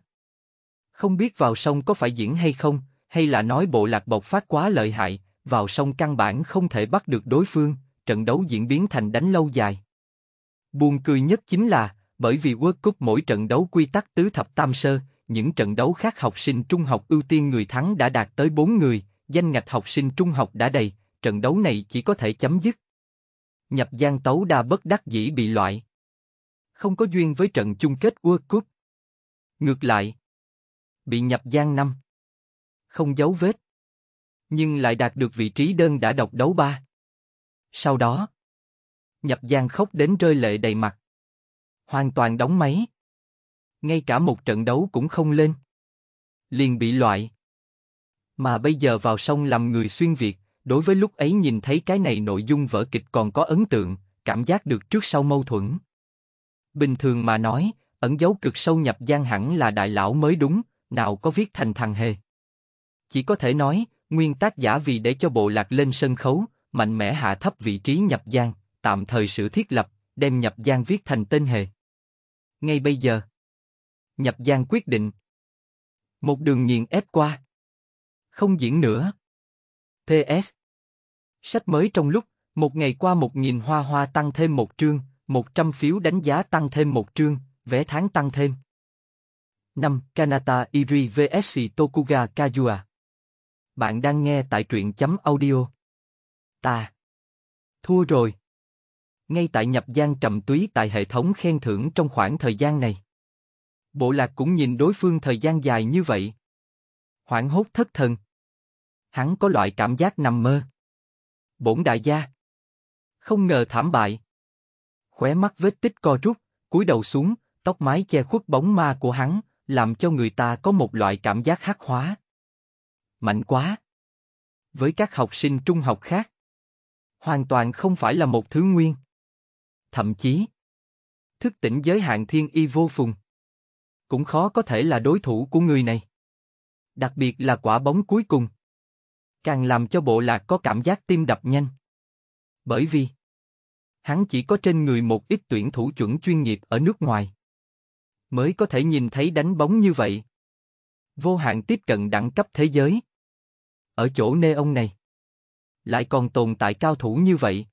Không biết vào sông có phải diễn hay không, hay là nói bộ lạc bộc phát quá lợi hại, vào sông căn bản không thể bắt được đối phương, trận đấu diễn biến thành đánh lâu dài. Buồn cười nhất chính là, bởi vì World Cup mỗi trận đấu quy tắc tứ thập tam sơ, những trận đấu khác học sinh trung học ưu tiên người thắng đã đạt tới 4 người, danh ngạch học sinh trung học đã đầy, trận đấu này chỉ có thể chấm dứt. Nhập Giang Tấu Đa bất đắc dĩ bị loại. Không có duyên với trận chung kết World Cup. Ngược lại, bị Nhập Giang năm. Không giấu vết. Nhưng lại đạt được vị trí đơn đã độc đấu ba. Sau đó, Nhập Giang khóc đến rơi lệ đầy mặt hoàn toàn đóng máy. Ngay cả một trận đấu cũng không lên. Liền bị loại. Mà bây giờ vào sông làm người xuyên Việt, đối với lúc ấy nhìn thấy cái này nội dung vở kịch còn có ấn tượng, cảm giác được trước sau mâu thuẫn. Bình thường mà nói, ẩn dấu cực sâu nhập gian hẳn là đại lão mới đúng, nào có viết thành thằng hề. Chỉ có thể nói, nguyên tác giả vì để cho bộ lạc lên sân khấu, mạnh mẽ hạ thấp vị trí nhập gian, tạm thời sự thiết lập, đem nhập gian viết thành tên hề ngay bây giờ. Nhập Giang quyết định. Một đường nghiền ép qua. Không diễn nữa. PS. Sách mới trong lúc, một ngày qua một nghìn hoa hoa tăng thêm một trương, một trăm phiếu đánh giá tăng thêm một trương, vé tháng tăng thêm. 5. Kanata Iri vs Tokuga Kajua Bạn đang nghe tại truyện chấm audio. Ta. Thua rồi ngay tại nhập gian trầm túy tại hệ thống khen thưởng trong khoảng thời gian này. Bộ lạc cũng nhìn đối phương thời gian dài như vậy. Hoảng hốt thất thần. Hắn có loại cảm giác nằm mơ. Bổn đại gia. Không ngờ thảm bại. Khóe mắt vết tích co rút, cúi đầu xuống, tóc mái che khuất bóng ma của hắn, làm cho người ta có một loại cảm giác hắc hóa. Mạnh quá. Với các học sinh trung học khác, hoàn toàn không phải là một thứ nguyên thậm chí thức tỉnh giới hạn thiên y vô phùng. Cũng khó có thể là đối thủ của người này. Đặc biệt là quả bóng cuối cùng. Càng làm cho bộ lạc có cảm giác tim đập nhanh. Bởi vì, hắn chỉ có trên người một ít tuyển thủ chuẩn chuyên nghiệp ở nước ngoài. Mới có thể nhìn thấy đánh bóng như vậy. Vô hạn tiếp cận đẳng cấp thế giới. Ở chỗ nê ông này, lại còn tồn tại cao thủ như vậy.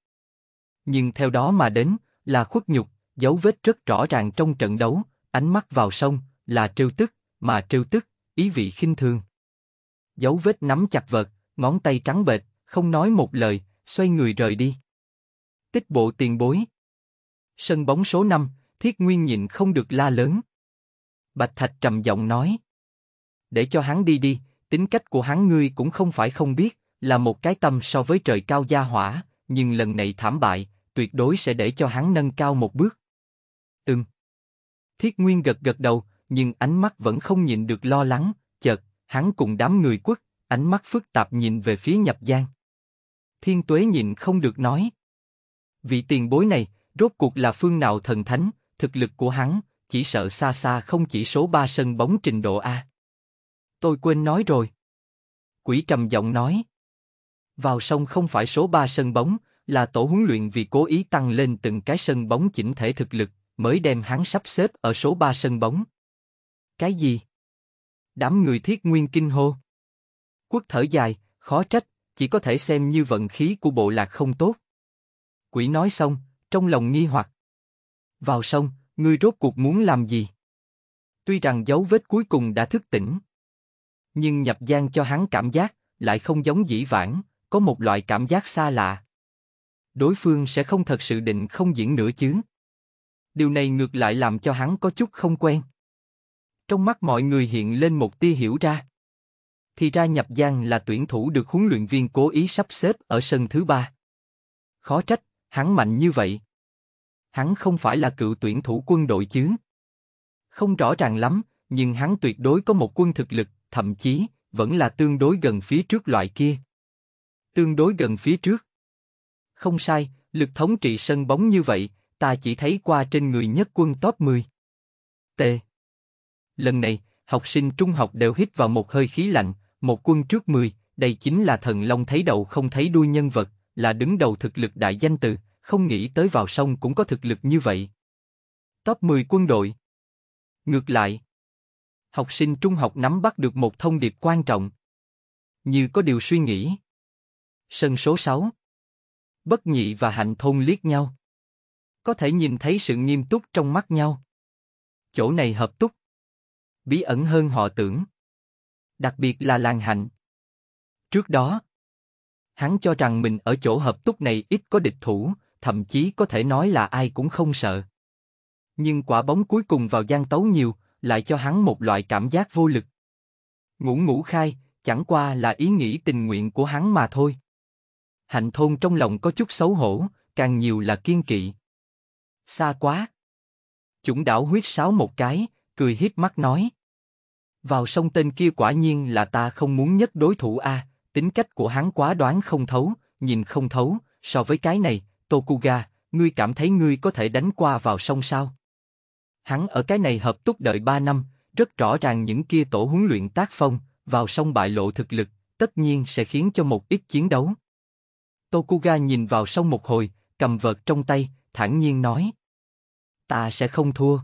Nhưng theo đó mà đến, là khuất nhục, dấu vết rất rõ ràng trong trận đấu, ánh mắt vào sông, là trêu tức, mà trêu tức, ý vị khinh thường. Dấu vết nắm chặt vật, ngón tay trắng bệch, không nói một lời, xoay người rời đi. Tích bộ tiền bối. Sân bóng số 5, Thiết Nguyên nhịn không được la lớn. Bạch Thạch trầm giọng nói. Để cho hắn đi đi, tính cách của hắn ngươi cũng không phải không biết, là một cái tâm so với trời cao gia hỏa, nhưng lần này thảm bại, tuyệt đối sẽ để cho hắn nâng cao một bước. Ừm. Thiết Nguyên gật gật đầu, nhưng ánh mắt vẫn không nhịn được lo lắng, chợt, hắn cùng đám người quốc, ánh mắt phức tạp nhìn về phía nhập giang. Thiên Tuế nhịn không được nói. Vị tiền bối này, rốt cuộc là phương nào thần thánh, thực lực của hắn, chỉ sợ xa xa không chỉ số ba sân bóng trình độ A. Tôi quên nói rồi. Quỷ trầm giọng nói. Vào sông không phải số ba sân bóng, là tổ huấn luyện vì cố ý tăng lên từng cái sân bóng chỉnh thể thực lực, mới đem hắn sắp xếp ở số 3 sân bóng. Cái gì? Đám người thiết nguyên kinh hô. Quốc thở dài, khó trách, chỉ có thể xem như vận khí của bộ lạc không tốt. Quỷ nói xong, trong lòng nghi hoặc. Vào sông, ngươi rốt cuộc muốn làm gì? Tuy rằng dấu vết cuối cùng đã thức tỉnh, nhưng nhập gian cho hắn cảm giác lại không giống dĩ vãng, có một loại cảm giác xa lạ đối phương sẽ không thật sự định không diễn nữa chứ. Điều này ngược lại làm cho hắn có chút không quen. Trong mắt mọi người hiện lên một tia hiểu ra. Thì ra Nhập Giang là tuyển thủ được huấn luyện viên cố ý sắp xếp ở sân thứ ba. Khó trách, hắn mạnh như vậy. Hắn không phải là cựu tuyển thủ quân đội chứ. Không rõ ràng lắm, nhưng hắn tuyệt đối có một quân thực lực, thậm chí, vẫn là tương đối gần phía trước loại kia. Tương đối gần phía trước. Không sai, lực thống trị sân bóng như vậy, ta chỉ thấy qua trên người nhất quân top 10. T. Lần này, học sinh trung học đều hít vào một hơi khí lạnh, một quân trước 10, đây chính là thần long thấy đầu không thấy đuôi nhân vật, là đứng đầu thực lực đại danh từ, không nghĩ tới vào sông cũng có thực lực như vậy. Top 10 quân đội Ngược lại, học sinh trung học nắm bắt được một thông điệp quan trọng. Như có điều suy nghĩ. Sân số 6 Bất nhị và hạnh thôn liếc nhau. Có thể nhìn thấy sự nghiêm túc trong mắt nhau. Chỗ này hợp túc. Bí ẩn hơn họ tưởng. Đặc biệt là làng hạnh. Trước đó, hắn cho rằng mình ở chỗ hợp túc này ít có địch thủ, thậm chí có thể nói là ai cũng không sợ. Nhưng quả bóng cuối cùng vào gian tấu nhiều, lại cho hắn một loại cảm giác vô lực. ngủ ngủ khai, chẳng qua là ý nghĩ tình nguyện của hắn mà thôi. Hạnh thôn trong lòng có chút xấu hổ, càng nhiều là kiên kỵ. Xa quá. Chủng đảo huyết sáo một cái, cười hiếp mắt nói. Vào sông tên kia quả nhiên là ta không muốn nhất đối thủ a, tính cách của hắn quá đoán không thấu, nhìn không thấu, so với cái này, Tokuga, ngươi cảm thấy ngươi có thể đánh qua vào sông sao? Hắn ở cái này hợp túc đợi ba năm, rất rõ ràng những kia tổ huấn luyện tác phong, vào sông bại lộ thực lực, tất nhiên sẽ khiến cho một ít chiến đấu. Tokuga nhìn vào sông một hồi, cầm vợt trong tay, thản nhiên nói. Ta sẽ không thua.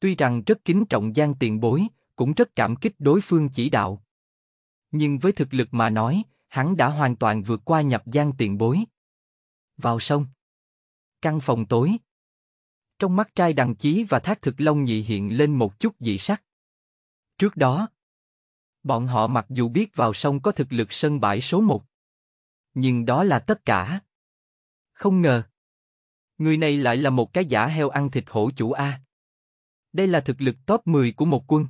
Tuy rằng rất kính trọng gian tiền bối, cũng rất cảm kích đối phương chỉ đạo. Nhưng với thực lực mà nói, hắn đã hoàn toàn vượt qua nhập gian tiền bối. Vào sông. Căn phòng tối. Trong mắt trai đằng chí và thác thực long nhị hiện lên một chút dị sắc. Trước đó, bọn họ mặc dù biết vào sông có thực lực sân bãi số một nhưng đó là tất cả. Không ngờ, người này lại là một cái giả heo ăn thịt hổ chủ A. Đây là thực lực top 10 của một quân.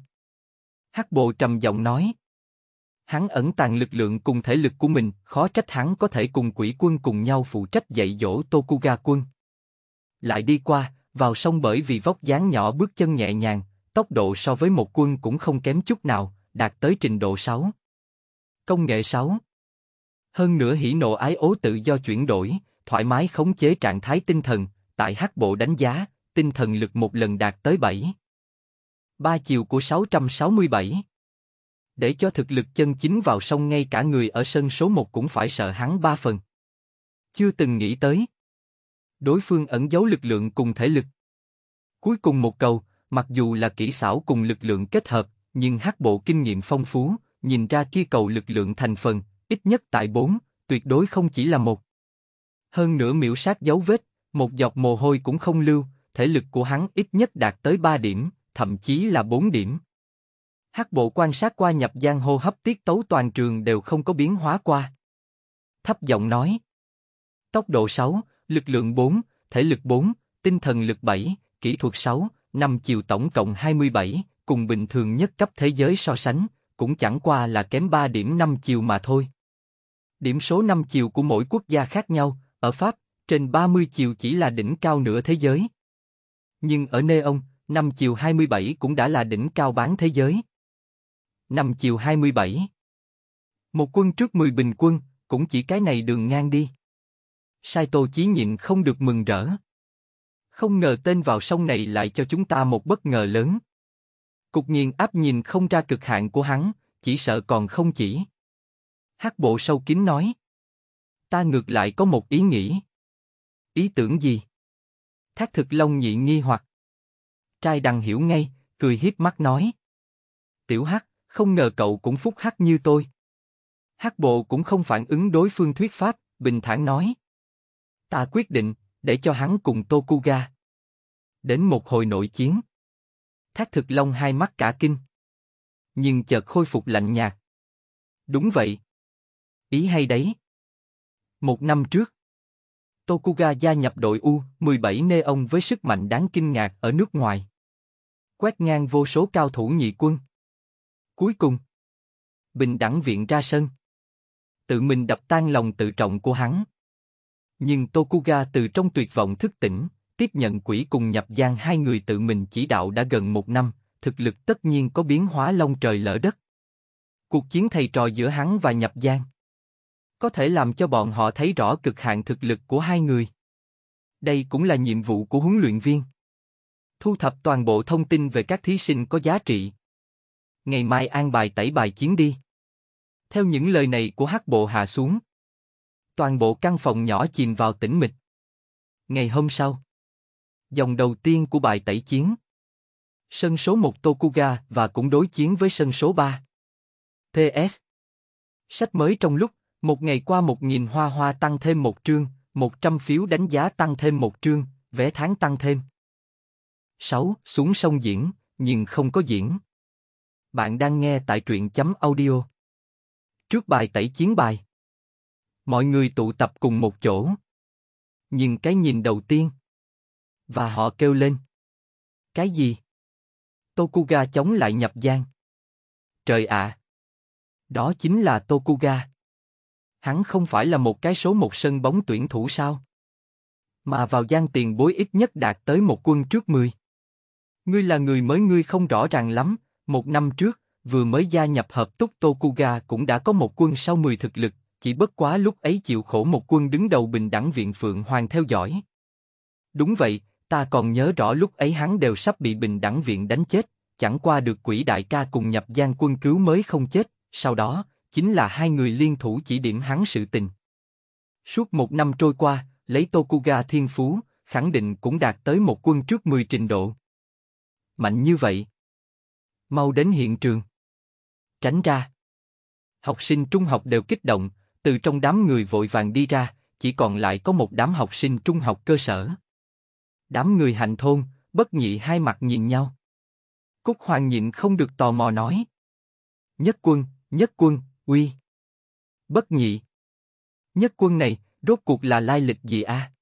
Hắc bộ trầm giọng nói. Hắn ẩn tàng lực lượng cùng thể lực của mình, khó trách hắn có thể cùng quỷ quân cùng nhau phụ trách dạy dỗ Tokuga quân. Lại đi qua, vào sông bởi vì vóc dáng nhỏ bước chân nhẹ nhàng, tốc độ so với một quân cũng không kém chút nào, đạt tới trình độ 6. Công nghệ 6 hơn nữa hỉ nộ ái ố tự do chuyển đổi, thoải mái khống chế trạng thái tinh thần, tại hắc bộ đánh giá, tinh thần lực một lần đạt tới 7. Ba chiều của 667 Để cho thực lực chân chính vào sông ngay cả người ở sân số 1 cũng phải sợ hắn ba phần. Chưa từng nghĩ tới. Đối phương ẩn giấu lực lượng cùng thể lực. Cuối cùng một cầu, mặc dù là kỹ xảo cùng lực lượng kết hợp, nhưng hắc bộ kinh nghiệm phong phú, nhìn ra kia cầu lực lượng thành phần, ít nhất tại bốn, tuyệt đối không chỉ là một. Hơn nữa miểu sát dấu vết, một giọt mồ hôi cũng không lưu, thể lực của hắn ít nhất đạt tới ba điểm, thậm chí là bốn điểm. Hắc bộ quan sát qua nhập giang hô hấp tiết tấu toàn trường đều không có biến hóa qua. Thấp giọng nói. Tốc độ 6, lực lượng 4, thể lực 4, tinh thần lực 7, kỹ thuật 6, năm chiều tổng cộng 27, cùng bình thường nhất cấp thế giới so sánh, cũng chẳng qua là kém 3 điểm 5 chiều mà thôi. Điểm số 5 chiều của mỗi quốc gia khác nhau, ở Pháp, trên 30 chiều chỉ là đỉnh cao nửa thế giới. Nhưng ở nơi ông, 5 chiều 27 cũng đã là đỉnh cao bán thế giới. 5 chiều 27 Một quân trước 10 bình quân, cũng chỉ cái này đường ngang đi. Sai Tô Chí nhịn không được mừng rỡ. Không ngờ tên vào sông này lại cho chúng ta một bất ngờ lớn. Cục nghiền áp nhìn không ra cực hạn của hắn, chỉ sợ còn không chỉ. Hắc bộ sâu kín nói. Ta ngược lại có một ý nghĩ. Ý tưởng gì? Thác thực long nhị nghi hoặc. Trai đằng hiểu ngay, cười hiếp mắt nói. Tiểu hát không ngờ cậu cũng phúc hát như tôi. Hắc bộ cũng không phản ứng đối phương thuyết pháp, bình thản nói. Ta quyết định, để cho hắn cùng Tokuga. Đến một hồi nội chiến. Thác thực long hai mắt cả kinh. Nhưng chợt khôi phục lạnh nhạt. Đúng vậy, Ý hay đấy. Một năm trước, Tokuga gia nhập đội U-17 Neon với sức mạnh đáng kinh ngạc ở nước ngoài. Quét ngang vô số cao thủ nhị quân. Cuối cùng, Bình đẳng viện ra sân. Tự mình đập tan lòng tự trọng của hắn. Nhưng Tokuga từ trong tuyệt vọng thức tỉnh, tiếp nhận quỷ cùng nhập gian hai người tự mình chỉ đạo đã gần một năm, thực lực tất nhiên có biến hóa long trời lỡ đất. Cuộc chiến thầy trò giữa hắn và nhập giang có thể làm cho bọn họ thấy rõ cực hạn thực lực của hai người. Đây cũng là nhiệm vụ của huấn luyện viên. Thu thập toàn bộ thông tin về các thí sinh có giá trị. Ngày mai an bài tẩy bài chiến đi. Theo những lời này của hắc bộ hạ xuống. Toàn bộ căn phòng nhỏ chìm vào tĩnh mịch. Ngày hôm sau. Dòng đầu tiên của bài tẩy chiến. Sân số 1 Tokuga và cũng đối chiến với sân số 3. ts Sách mới trong lúc một ngày qua một nghìn hoa hoa tăng thêm một trương, một trăm phiếu đánh giá tăng thêm một trương, vé tháng tăng thêm. 6. Xuống sông diễn, nhưng không có diễn. Bạn đang nghe tại truyện chấm audio. Trước bài tẩy chiến bài. Mọi người tụ tập cùng một chỗ. Nhìn cái nhìn đầu tiên. Và họ kêu lên. Cái gì? Tokuga chống lại nhập giang. Trời ạ! À, đó chính là Tokuga hắn không phải là một cái số một sân bóng tuyển thủ sao? Mà vào gian tiền bối ít nhất đạt tới một quân trước mười Ngươi là người mới ngươi không rõ ràng lắm, một năm trước, vừa mới gia nhập hợp túc Tokuga cũng đã có một quân sau mười thực lực, chỉ bất quá lúc ấy chịu khổ một quân đứng đầu bình đẳng viện Phượng Hoàng theo dõi. Đúng vậy, ta còn nhớ rõ lúc ấy hắn đều sắp bị bình đẳng viện đánh chết, chẳng qua được quỷ đại ca cùng nhập gian quân cứu mới không chết, sau đó, chính là hai người liên thủ chỉ điểm hắn sự tình. Suốt một năm trôi qua, lấy Tokuga thiên phú, khẳng định cũng đạt tới một quân trước 10 trình độ. Mạnh như vậy. Mau đến hiện trường. Tránh ra. Học sinh trung học đều kích động, từ trong đám người vội vàng đi ra, chỉ còn lại có một đám học sinh trung học cơ sở. Đám người hành thôn, bất nhị hai mặt nhìn nhau. Cúc Hoàng nhịn không được tò mò nói. Nhất quân, nhất quân, Uy! Bất nhị! Nhất quân này, rốt cuộc là lai lịch gì a? À?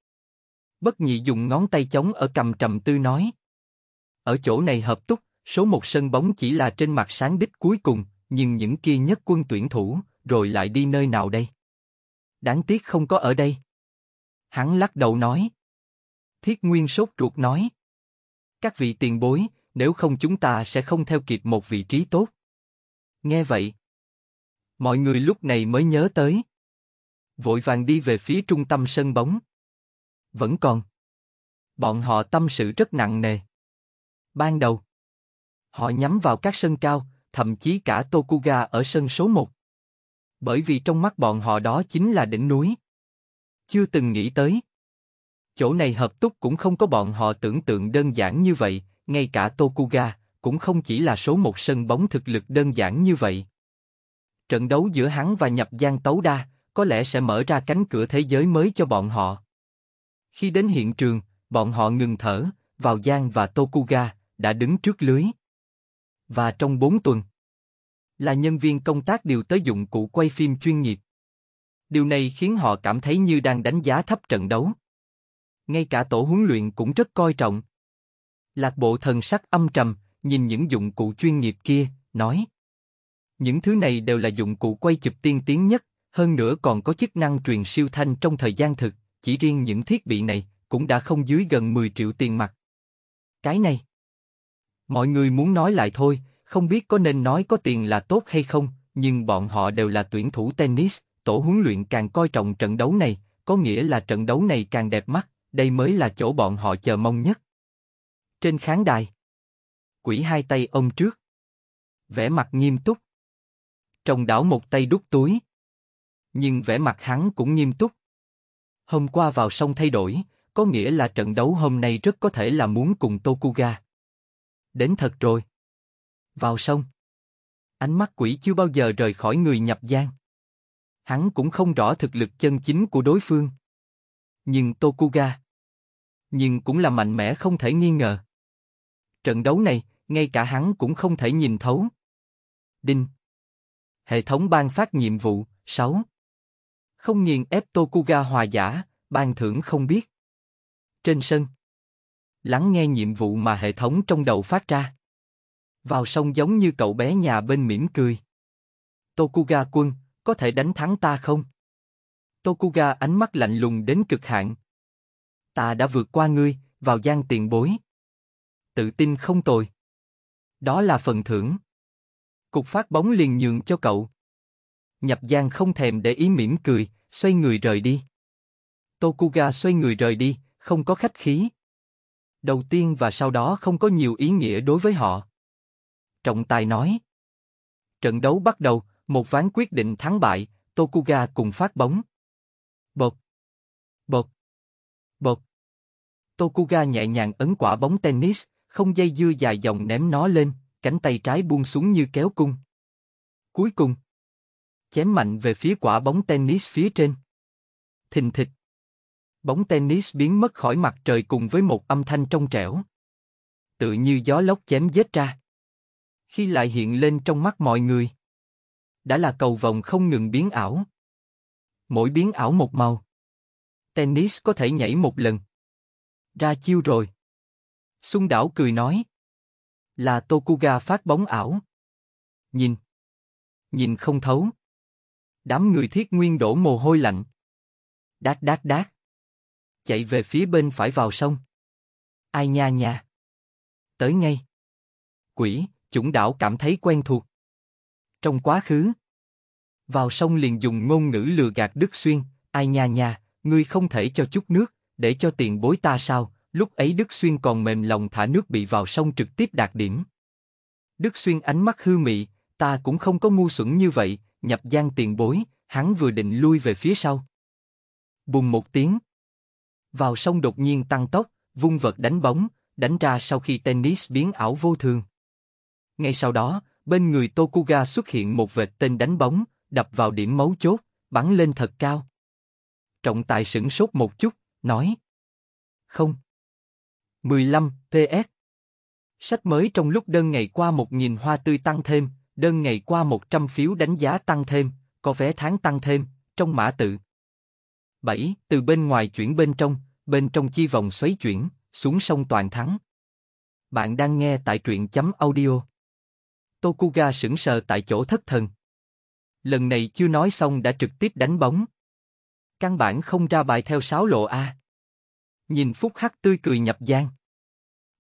Bất nhị dùng ngón tay chống ở cầm trầm tư nói. Ở chỗ này hợp túc, số một sân bóng chỉ là trên mặt sáng đích cuối cùng, nhưng những kia nhất quân tuyển thủ, rồi lại đi nơi nào đây? Đáng tiếc không có ở đây. Hắn lắc đầu nói. Thiết Nguyên sốt ruột nói. Các vị tiền bối, nếu không chúng ta sẽ không theo kịp một vị trí tốt. Nghe vậy, Mọi người lúc này mới nhớ tới. Vội vàng đi về phía trung tâm sân bóng. Vẫn còn. Bọn họ tâm sự rất nặng nề. Ban đầu, họ nhắm vào các sân cao, thậm chí cả Tokuga ở sân số 1. Bởi vì trong mắt bọn họ đó chính là đỉnh núi. Chưa từng nghĩ tới. Chỗ này hợp túc cũng không có bọn họ tưởng tượng đơn giản như vậy, ngay cả Tokuga cũng không chỉ là số một sân bóng thực lực đơn giản như vậy trận đấu giữa hắn và nhập Giang Tấu Đa có lẽ sẽ mở ra cánh cửa thế giới mới cho bọn họ. Khi đến hiện trường, bọn họ ngừng thở, vào Giang và Tokuga đã đứng trước lưới. Và trong bốn tuần, là nhân viên công tác điều tới dụng cụ quay phim chuyên nghiệp. Điều này khiến họ cảm thấy như đang đánh giá thấp trận đấu. Ngay cả tổ huấn luyện cũng rất coi trọng. Lạc bộ thần sắc âm trầm, nhìn những dụng cụ chuyên nghiệp kia, nói. Những thứ này đều là dụng cụ quay chụp tiên tiến nhất, hơn nữa còn có chức năng truyền siêu thanh trong thời gian thực, chỉ riêng những thiết bị này cũng đã không dưới gần 10 triệu tiền mặt. Cái này, mọi người muốn nói lại thôi, không biết có nên nói có tiền là tốt hay không, nhưng bọn họ đều là tuyển thủ tennis, tổ huấn luyện càng coi trọng trận đấu này, có nghĩa là trận đấu này càng đẹp mắt, đây mới là chỗ bọn họ chờ mong nhất. Trên khán đài, quỷ hai tay ông trước, vẻ mặt nghiêm túc. Trong đảo một tay đút túi. Nhưng vẻ mặt hắn cũng nghiêm túc. Hôm qua vào sông thay đổi, có nghĩa là trận đấu hôm nay rất có thể là muốn cùng Tokuga. Đến thật rồi. Vào sông. Ánh mắt quỷ chưa bao giờ rời khỏi người nhập gian. Hắn cũng không rõ thực lực chân chính của đối phương. Nhưng Tokuga. Nhưng cũng là mạnh mẽ không thể nghi ngờ. Trận đấu này, ngay cả hắn cũng không thể nhìn thấu. Đinh. Hệ thống ban phát nhiệm vụ 6. Không nghiền ép Tokuga hòa giả, ban thưởng không biết. Trên sân. Lắng nghe nhiệm vụ mà hệ thống trong đầu phát ra. Vào sông giống như cậu bé nhà bên mỉm cười. Tokuga quân, có thể đánh thắng ta không? Tokuga ánh mắt lạnh lùng đến cực hạn. Ta đã vượt qua ngươi, vào gian tiền bối. Tự tin không tồi. Đó là phần thưởng. Cục phát bóng liền nhường cho cậu. Nhập Giang không thèm để ý mỉm cười, xoay người rời đi. Tokuga xoay người rời đi, không có khách khí. Đầu tiên và sau đó không có nhiều ý nghĩa đối với họ. Trọng tài nói. Trận đấu bắt đầu, một ván quyết định thắng bại, Tokuga cùng phát bóng. Bột. Bột. Bột. Tokuga nhẹ nhàng ấn quả bóng tennis, không dây dưa dài dòng ném nó lên cánh tay trái buông xuống như kéo cung. Cuối cùng, chém mạnh về phía quả bóng tennis phía trên. Thình thịch. Bóng tennis biến mất khỏi mặt trời cùng với một âm thanh trong trẻo. Tự như gió lốc chém dết ra. Khi lại hiện lên trong mắt mọi người. Đã là cầu vòng không ngừng biến ảo. Mỗi biến ảo một màu. Tennis có thể nhảy một lần. Ra chiêu rồi. Xuân đảo cười nói là Tokuga phát bóng ảo. Nhìn. Nhìn không thấu. Đám người thiết nguyên đổ mồ hôi lạnh. Đát đát đát. Chạy về phía bên phải vào sông. Ai nha nha. Tới ngay. Quỷ, chủng đảo cảm thấy quen thuộc. Trong quá khứ. Vào sông liền dùng ngôn ngữ lừa gạt Đức Xuyên. Ai nha nha, ngươi không thể cho chút nước, để cho tiền bối ta sao? Lúc ấy Đức Xuyên còn mềm lòng thả nước bị vào sông trực tiếp đạt điểm. Đức Xuyên ánh mắt hư mị, ta cũng không có ngu xuẩn như vậy, nhập gian tiền bối, hắn vừa định lui về phía sau. Bùng một tiếng. Vào sông đột nhiên tăng tốc, vung vật đánh bóng, đánh ra sau khi tennis biến ảo vô thường. Ngay sau đó, bên người Tokuga xuất hiện một vệt tên đánh bóng, đập vào điểm mấu chốt, bắn lên thật cao. Trọng tài sửng sốt một chút, nói. Không. 15. PS Sách mới trong lúc đơn ngày qua 1.000 hoa tươi tăng thêm, đơn ngày qua 100 phiếu đánh giá tăng thêm, có vé tháng tăng thêm, trong mã tự. 7. Từ bên ngoài chuyển bên trong, bên trong chi vòng xoáy chuyển, xuống sông toàn thắng. Bạn đang nghe tại truyện chấm audio. Tokuga sững sờ tại chỗ thất thần. Lần này chưa nói xong đã trực tiếp đánh bóng. Căn bản không ra bài theo sáo lộ A. Nhìn Phúc Hắc tươi cười nhập gian.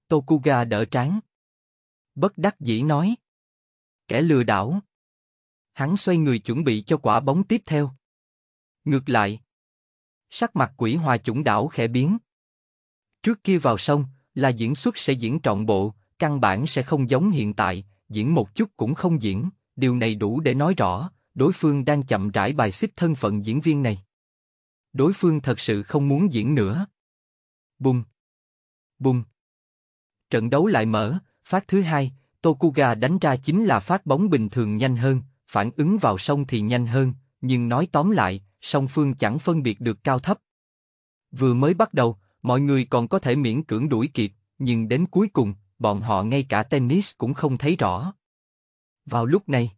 Tokuga đỡ trán. Bất đắc dĩ nói. Kẻ lừa đảo. Hắn xoay người chuẩn bị cho quả bóng tiếp theo. Ngược lại. Sắc mặt quỷ hòa chủng đảo khẽ biến. Trước kia vào sông, là diễn xuất sẽ diễn trọn bộ, căn bản sẽ không giống hiện tại, diễn một chút cũng không diễn, điều này đủ để nói rõ, đối phương đang chậm rãi bài xích thân phận diễn viên này. Đối phương thật sự không muốn diễn nữa. Bùng. Bùng. Trận đấu lại mở, phát thứ hai, Tokuga đánh ra chính là phát bóng bình thường nhanh hơn, phản ứng vào sông thì nhanh hơn, nhưng nói tóm lại, song phương chẳng phân biệt được cao thấp. Vừa mới bắt đầu, mọi người còn có thể miễn cưỡng đuổi kịp, nhưng đến cuối cùng, bọn họ ngay cả tennis cũng không thấy rõ. Vào lúc này,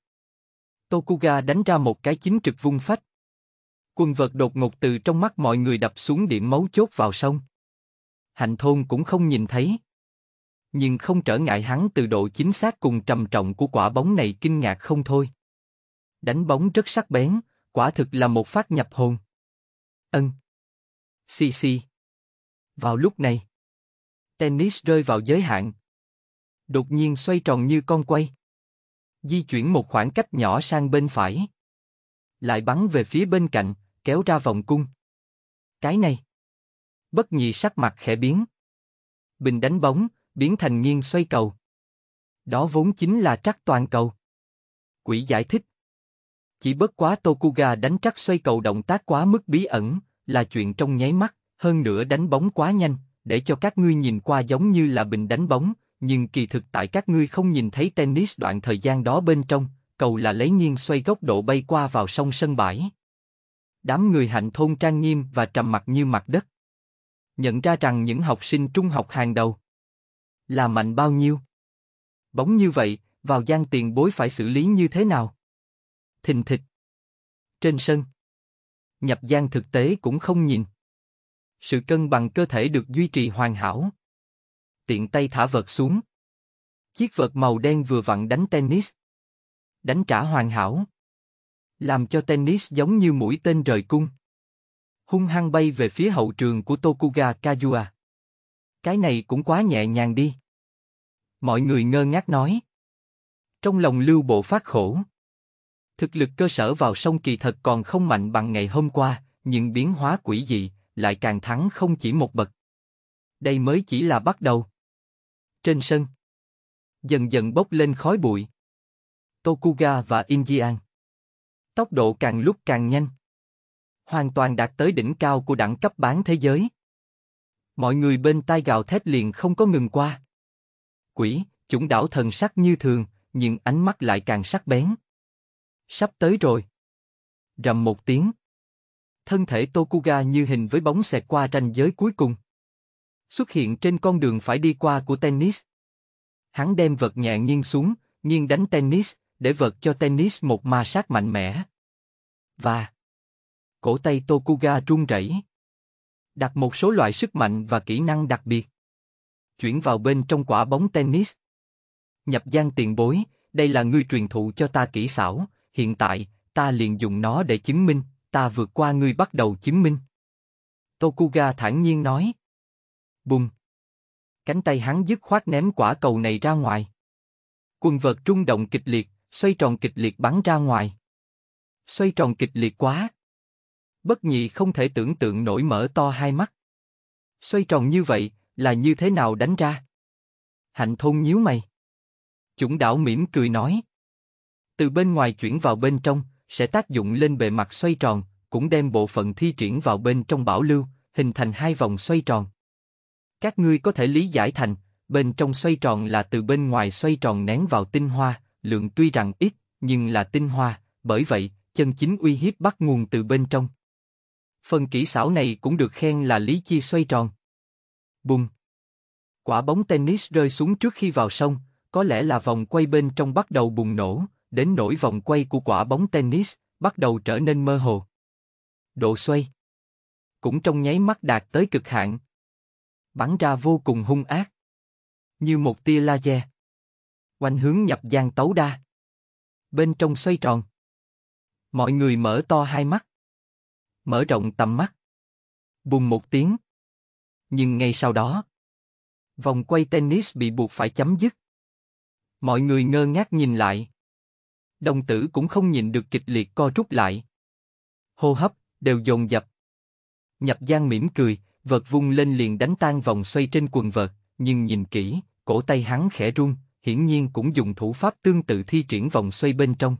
Tokuga đánh ra một cái chính trực vung phách. Quân vật đột ngột từ trong mắt mọi người đập xuống điểm mấu chốt vào sông hạnh thôn cũng không nhìn thấy. Nhưng không trở ngại hắn từ độ chính xác cùng trầm trọng của quả bóng này kinh ngạc không thôi. Đánh bóng rất sắc bén, quả thực là một phát nhập hồn. Ân. Xì xì. Vào lúc này, tennis rơi vào giới hạn. Đột nhiên xoay tròn như con quay. Di chuyển một khoảng cách nhỏ sang bên phải. Lại bắn về phía bên cạnh, kéo ra vòng cung. Cái này bất nhị sắc mặt khẽ biến. Bình đánh bóng, biến thành nghiêng xoay cầu. Đó vốn chính là trắc toàn cầu. Quỷ giải thích. Chỉ bất quá Tokuga đánh trắc xoay cầu động tác quá mức bí ẩn, là chuyện trong nháy mắt, hơn nữa đánh bóng quá nhanh, để cho các ngươi nhìn qua giống như là bình đánh bóng, nhưng kỳ thực tại các ngươi không nhìn thấy tennis đoạn thời gian đó bên trong, cầu là lấy nghiêng xoay góc độ bay qua vào sông sân bãi. Đám người hạnh thôn trang nghiêm và trầm mặt như mặt đất nhận ra rằng những học sinh trung học hàng đầu là mạnh bao nhiêu. Bóng như vậy, vào gian tiền bối phải xử lý như thế nào? Thình thịch. Trên sân. Nhập gian thực tế cũng không nhìn. Sự cân bằng cơ thể được duy trì hoàn hảo. Tiện tay thả vật xuống. Chiếc vật màu đen vừa vặn đánh tennis. Đánh trả hoàn hảo. Làm cho tennis giống như mũi tên rời cung hung hăng bay về phía hậu trường của Tokuga Kajua. Cái này cũng quá nhẹ nhàng đi. Mọi người ngơ ngác nói. Trong lòng lưu bộ phát khổ. Thực lực cơ sở vào sông kỳ thật còn không mạnh bằng ngày hôm qua, nhưng biến hóa quỷ dị, lại càng thắng không chỉ một bậc. Đây mới chỉ là bắt đầu. Trên sân, dần dần bốc lên khói bụi. Tokuga và Injian. Tốc độ càng lúc càng nhanh hoàn toàn đạt tới đỉnh cao của đẳng cấp bán thế giới. Mọi người bên tai gào thét liền không có ngừng qua. Quỷ, chủng đảo thần sắc như thường, nhưng ánh mắt lại càng sắc bén. Sắp tới rồi. Rầm một tiếng. Thân thể Tokuga như hình với bóng xẹt qua ranh giới cuối cùng. Xuất hiện trên con đường phải đi qua của tennis. Hắn đem vật nhẹ nghiêng xuống, nghiêng đánh tennis, để vật cho tennis một ma sát mạnh mẽ. Và Cổ tay Tokuga run rẩy. Đặt một số loại sức mạnh và kỹ năng đặc biệt. Chuyển vào bên trong quả bóng tennis. Nhập gian tiền bối, đây là ngươi truyền thụ cho ta kỹ xảo, hiện tại, ta liền dùng nó để chứng minh, ta vượt qua ngươi bắt đầu chứng minh. Tokuga thản nhiên nói. Bùng. Cánh tay hắn dứt khoát ném quả cầu này ra ngoài. Quần vợt trung động kịch liệt, xoay tròn kịch liệt bắn ra ngoài. Xoay tròn kịch liệt quá, Bất nhị không thể tưởng tượng nổi mở to hai mắt. Xoay tròn như vậy, là như thế nào đánh ra? Hạnh thôn nhíu mày. Chủng đảo mỉm cười nói. Từ bên ngoài chuyển vào bên trong, sẽ tác dụng lên bề mặt xoay tròn, cũng đem bộ phận thi triển vào bên trong bảo lưu, hình thành hai vòng xoay tròn. Các ngươi có thể lý giải thành, bên trong xoay tròn là từ bên ngoài xoay tròn nén vào tinh hoa, lượng tuy rằng ít, nhưng là tinh hoa, bởi vậy, chân chính uy hiếp bắt nguồn từ bên trong. Phần kỹ xảo này cũng được khen là lý chi xoay tròn. Bùng! Quả bóng tennis rơi xuống trước khi vào sông, có lẽ là vòng quay bên trong bắt đầu bùng nổ, đến nỗi vòng quay của quả bóng tennis bắt đầu trở nên mơ hồ. Độ xoay cũng trong nháy mắt đạt tới cực hạn, bắn ra vô cùng hung ác, như một tia laser, quanh hướng nhập gian tấu đa. Bên trong xoay tròn, mọi người mở to hai mắt, mở rộng tầm mắt. Bùng một tiếng. Nhưng ngay sau đó, vòng quay tennis bị buộc phải chấm dứt. Mọi người ngơ ngác nhìn lại. Đồng tử cũng không nhìn được kịch liệt co rút lại. Hô hấp đều dồn dập. Nhập Giang mỉm cười, vợt vung lên liền đánh tan vòng xoay trên quần vợt, nhưng nhìn kỹ, cổ tay hắn khẽ run, hiển nhiên cũng dùng thủ pháp tương tự thi triển vòng xoay bên trong.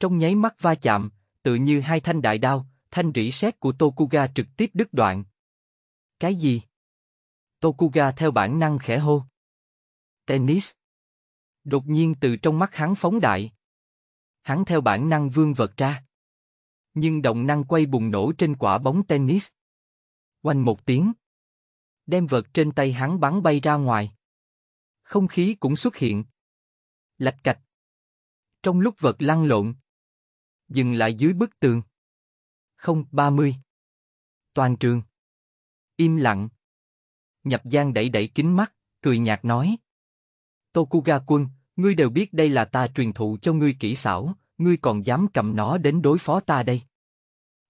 Trong nháy mắt va chạm, tự như hai thanh đại đao, thanh rỉ sét của Tokuga trực tiếp đứt đoạn. Cái gì? Tokuga theo bản năng khẽ hô. Tennis. Đột nhiên từ trong mắt hắn phóng đại. Hắn theo bản năng vương vật ra. Nhưng động năng quay bùng nổ trên quả bóng tennis. Oanh một tiếng. Đem vật trên tay hắn bắn bay ra ngoài. Không khí cũng xuất hiện. Lạch cạch. Trong lúc vật lăn lộn. Dừng lại dưới bức tường không, ba mươi Toàn trường. Im lặng. Nhập Giang đẩy đẩy kính mắt, cười nhạt nói. Tokuga quân, ngươi đều biết đây là ta truyền thụ cho ngươi kỹ xảo, ngươi còn dám cầm nó đến đối phó ta đây.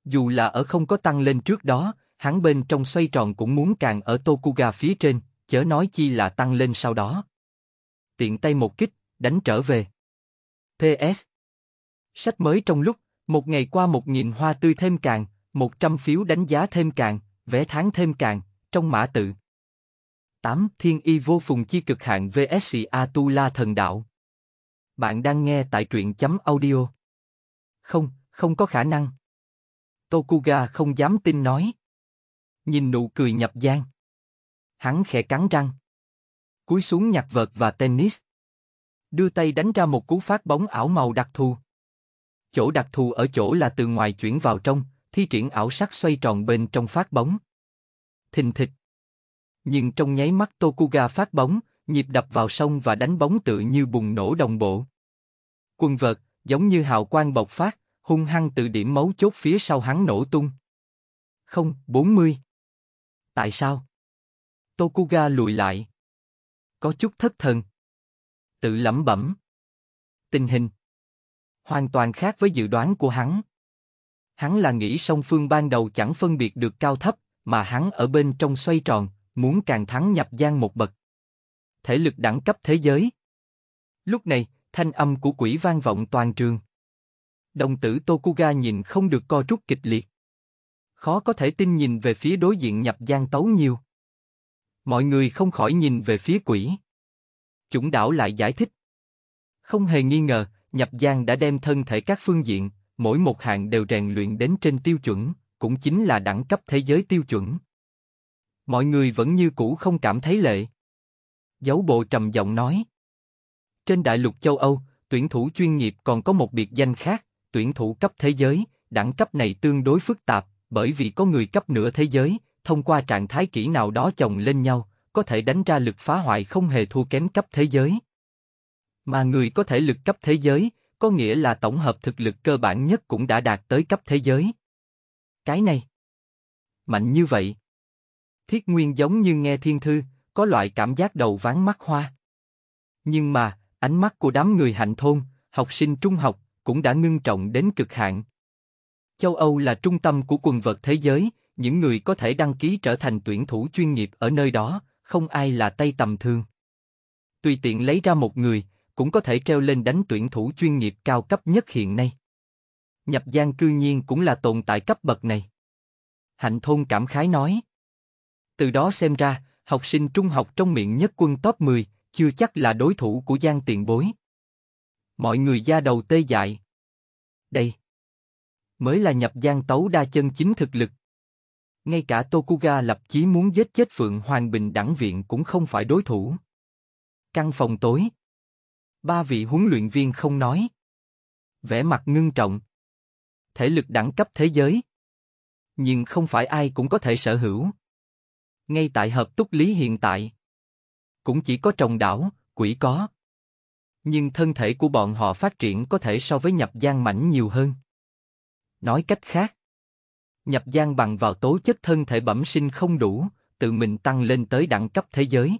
Dù là ở không có tăng lên trước đó, hắn bên trong xoay tròn cũng muốn càng ở Tokuga phía trên, chớ nói chi là tăng lên sau đó. Tiện tay một kích, đánh trở về. PS. Sách mới trong lúc, một ngày qua một nghìn hoa tươi thêm càng, một trăm phiếu đánh giá thêm càng, vé tháng thêm càng, trong mã tự. 8. Thiên y vô phùng chi cực hạn VSCA Tu Thần Đạo Bạn đang nghe tại truyện chấm audio. Không, không có khả năng. Tokuga không dám tin nói. Nhìn nụ cười nhập gian. Hắn khẽ cắn răng. Cúi xuống nhặt vợt và tennis. Đưa tay đánh ra một cú phát bóng ảo màu đặc thù. Chỗ đặc thù ở chỗ là từ ngoài chuyển vào trong, thi triển ảo sắc xoay tròn bên trong phát bóng. Thình thịch. Nhưng trong nháy mắt Tokuga phát bóng, nhịp đập vào sông và đánh bóng tự như bùng nổ đồng bộ. Quân vợt, giống như hào quang bộc phát, hung hăng từ điểm mấu chốt phía sau hắn nổ tung. Không, 40. Tại sao? Tokuga lùi lại. Có chút thất thần. Tự lẩm bẩm. Tình hình Hoàn toàn khác với dự đoán của hắn. Hắn là nghĩ song phương ban đầu chẳng phân biệt được cao thấp, mà hắn ở bên trong xoay tròn, muốn càng thắng nhập gian một bậc. Thể lực đẳng cấp thế giới. Lúc này, thanh âm của quỷ vang vọng toàn trường. Đồng tử Tokuga nhìn không được co rút kịch liệt. Khó có thể tin nhìn về phía đối diện nhập gian tấu nhiều. Mọi người không khỏi nhìn về phía quỷ. Chủng đảo lại giải thích. Không hề nghi ngờ, Nhập Giang đã đem thân thể các phương diện, mỗi một hạng đều rèn luyện đến trên tiêu chuẩn, cũng chính là đẳng cấp thế giới tiêu chuẩn. Mọi người vẫn như cũ không cảm thấy lệ. Giấu bộ trầm giọng nói. Trên đại lục châu Âu, tuyển thủ chuyên nghiệp còn có một biệt danh khác, tuyển thủ cấp thế giới, đẳng cấp này tương đối phức tạp, bởi vì có người cấp nửa thế giới, thông qua trạng thái kỹ nào đó chồng lên nhau, có thể đánh ra lực phá hoại không hề thua kém cấp thế giới. Mà người có thể lực cấp thế giới, có nghĩa là tổng hợp thực lực cơ bản nhất cũng đã đạt tới cấp thế giới. Cái này, mạnh như vậy. Thiết Nguyên giống như nghe thiên thư, có loại cảm giác đầu ván mắt hoa. Nhưng mà, ánh mắt của đám người hạnh thôn, học sinh trung học, cũng đã ngưng trọng đến cực hạn. Châu Âu là trung tâm của quần vợt thế giới, những người có thể đăng ký trở thành tuyển thủ chuyên nghiệp ở nơi đó, không ai là tay tầm thường. Tùy tiện lấy ra một người, cũng có thể treo lên đánh tuyển thủ chuyên nghiệp cao cấp nhất hiện nay. Nhập Giang cư nhiên cũng là tồn tại cấp bậc này. Hạnh Thôn cảm khái nói. Từ đó xem ra, học sinh trung học trong miệng nhất quân top 10, chưa chắc là đối thủ của Giang tiền bối. Mọi người da đầu tê dại. Đây. Mới là nhập Giang tấu đa chân chính thực lực. Ngay cả Tokuga lập chí muốn giết chết Phượng Hoàng Bình đẳng viện cũng không phải đối thủ. Căn phòng tối. Ba vị huấn luyện viên không nói. Vẻ mặt ngưng trọng. Thể lực đẳng cấp thế giới. Nhưng không phải ai cũng có thể sở hữu. Ngay tại hợp túc lý hiện tại. Cũng chỉ có trồng đảo, quỷ có. Nhưng thân thể của bọn họ phát triển có thể so với nhập gian mảnh nhiều hơn. Nói cách khác. Nhập gian bằng vào tố chất thân thể bẩm sinh không đủ, tự mình tăng lên tới đẳng cấp thế giới.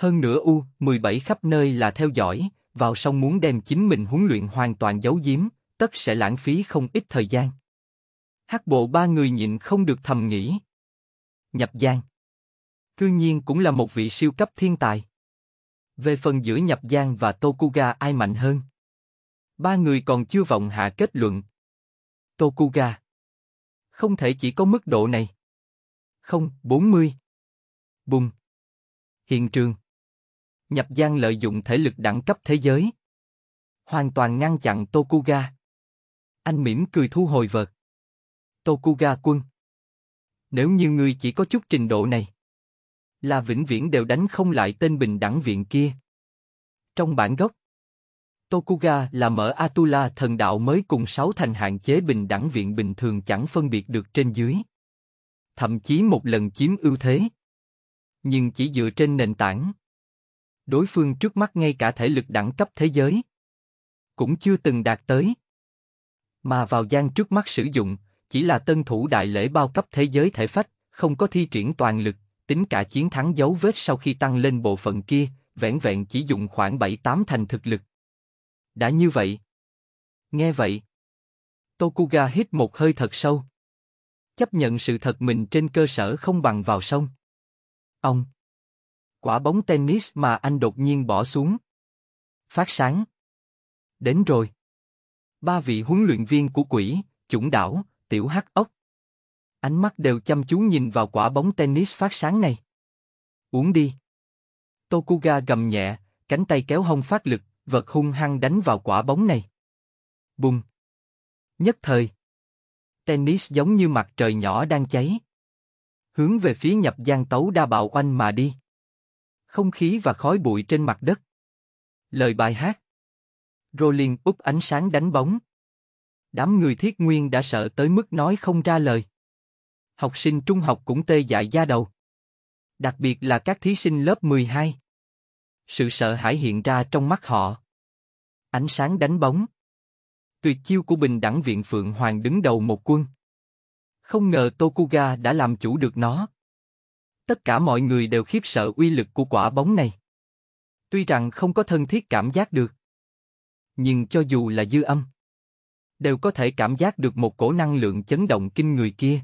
Hơn nữa U17 khắp nơi là theo dõi, vào xong muốn đem chính mình huấn luyện hoàn toàn giấu giếm, tất sẽ lãng phí không ít thời gian. hát bộ ba người nhịn không được thầm nghĩ. Nhập Giang Cư nhiên cũng là một vị siêu cấp thiên tài. Về phần giữa Nhập Giang và Tokuga ai mạnh hơn? Ba người còn chưa vọng hạ kết luận. Tokuga Không thể chỉ có mức độ này. Không, 40. Bùng. Hiện trường Nhập Giang lợi dụng thể lực đẳng cấp thế giới, hoàn toàn ngăn chặn Tokuga. Anh mỉm cười thu hồi vợt. Tokuga quân, nếu như ngươi chỉ có chút trình độ này, là vĩnh viễn đều đánh không lại tên bình đẳng viện kia. Trong bản gốc, Tokuga là mở Atula thần đạo mới cùng sáu thành hạn chế bình đẳng viện bình thường chẳng phân biệt được trên dưới. Thậm chí một lần chiếm ưu thế. Nhưng chỉ dựa trên nền tảng, đối phương trước mắt ngay cả thể lực đẳng cấp thế giới cũng chưa từng đạt tới. Mà vào gian trước mắt sử dụng, chỉ là tân thủ đại lễ bao cấp thế giới thể phách, không có thi triển toàn lực, tính cả chiến thắng dấu vết sau khi tăng lên bộ phận kia, vẻn vẹn chỉ dùng khoảng 7-8 thành thực lực. Đã như vậy. Nghe vậy. Tokuga hít một hơi thật sâu. Chấp nhận sự thật mình trên cơ sở không bằng vào sông. Ông. Quả bóng tennis mà anh đột nhiên bỏ xuống. Phát sáng. Đến rồi. Ba vị huấn luyện viên của quỷ, chủng đảo, tiểu hắc ốc. Ánh mắt đều chăm chú nhìn vào quả bóng tennis phát sáng này. Uống đi. Tokuga gầm nhẹ, cánh tay kéo hông phát lực, vật hung hăng đánh vào quả bóng này. Bùng. Nhất thời. Tennis giống như mặt trời nhỏ đang cháy. Hướng về phía nhập giang tấu đa bạo oanh mà đi không khí và khói bụi trên mặt đất. Lời bài hát Rolling úp ánh sáng đánh bóng. Đám người thiết nguyên đã sợ tới mức nói không ra lời. Học sinh trung học cũng tê dại da đầu. Đặc biệt là các thí sinh lớp 12. Sự sợ hãi hiện ra trong mắt họ. Ánh sáng đánh bóng. Tuyệt chiêu của bình đẳng viện Phượng Hoàng đứng đầu một quân. Không ngờ Tokuga đã làm chủ được nó tất cả mọi người đều khiếp sợ uy lực của quả bóng này. Tuy rằng không có thân thiết cảm giác được, nhưng cho dù là dư âm, đều có thể cảm giác được một cổ năng lượng chấn động kinh người kia.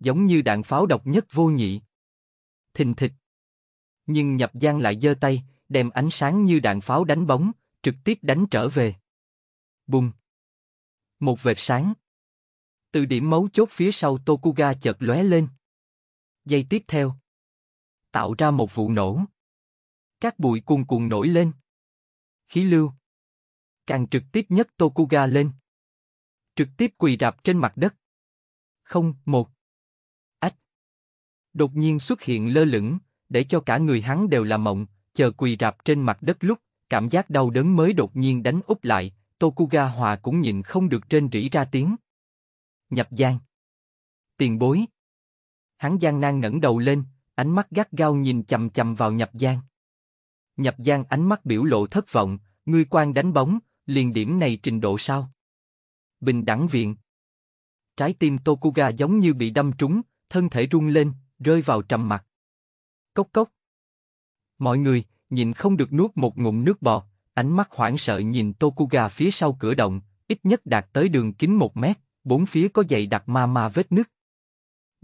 Giống như đạn pháo độc nhất vô nhị. Thình thịch. Nhưng nhập gian lại giơ tay, đem ánh sáng như đạn pháo đánh bóng, trực tiếp đánh trở về. Bùng. Một vệt sáng. Từ điểm mấu chốt phía sau Tokuga chợt lóe lên. Giây tiếp theo, tạo ra một vụ nổ. Các bụi cuồn cuộn nổi lên. Khí lưu càng trực tiếp nhất Tokuga lên. Trực tiếp quỳ rạp trên mặt đất. Không, một. Ách. Đột nhiên xuất hiện lơ lửng, để cho cả người hắn đều là mộng, chờ quỳ rạp trên mặt đất lúc, cảm giác đau đớn mới đột nhiên đánh úp lại, Tokuga Hòa cũng nhìn không được trên rỉ ra tiếng. Nhập giang Tiền bối. Hắn gian nan ngẩng đầu lên, ánh mắt gắt gao nhìn chầm chầm vào nhập giang. Nhập giang ánh mắt biểu lộ thất vọng, ngươi quan đánh bóng, liền điểm này trình độ sao? Bình đẳng viện. Trái tim Tokuga giống như bị đâm trúng, thân thể rung lên, rơi vào trầm mặt. Cốc cốc. Mọi người, nhìn không được nuốt một ngụm nước bọt, ánh mắt hoảng sợ nhìn Tokuga phía sau cửa động, ít nhất đạt tới đường kính một mét, bốn phía có dày đặc ma ma vết nứt.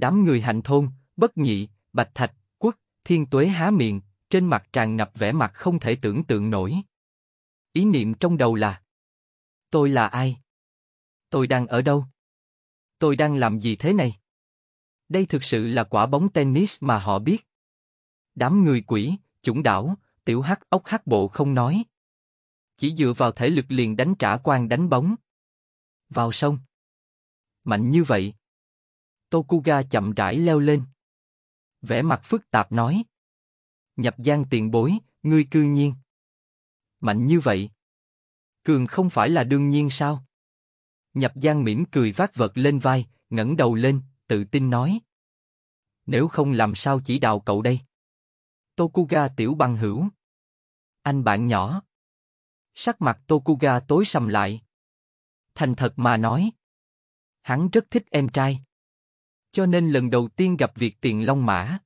Đám người hạnh thôn, bất nhị, bạch thạch, quốc, thiên tuế há miệng, trên mặt tràn ngập vẻ mặt không thể tưởng tượng nổi. Ý niệm trong đầu là Tôi là ai? Tôi đang ở đâu? Tôi đang làm gì thế này? Đây thực sự là quả bóng tennis mà họ biết. Đám người quỷ, chủng đảo, tiểu hắc ốc hắc bộ không nói. Chỉ dựa vào thể lực liền đánh trả quan đánh bóng. Vào sông. Mạnh như vậy, Tokuga chậm rãi leo lên. Vẻ mặt phức tạp nói. Nhập gian tiền bối, ngươi cư nhiên. Mạnh như vậy. Cường không phải là đương nhiên sao? Nhập gian mỉm cười vác vật lên vai, ngẩng đầu lên, tự tin nói. Nếu không làm sao chỉ đào cậu đây? Tokuga tiểu bằng hữu. Anh bạn nhỏ. Sắc mặt Tokuga tối sầm lại. Thành thật mà nói. Hắn rất thích em trai cho nên lần đầu tiên gặp việc tiền long mã.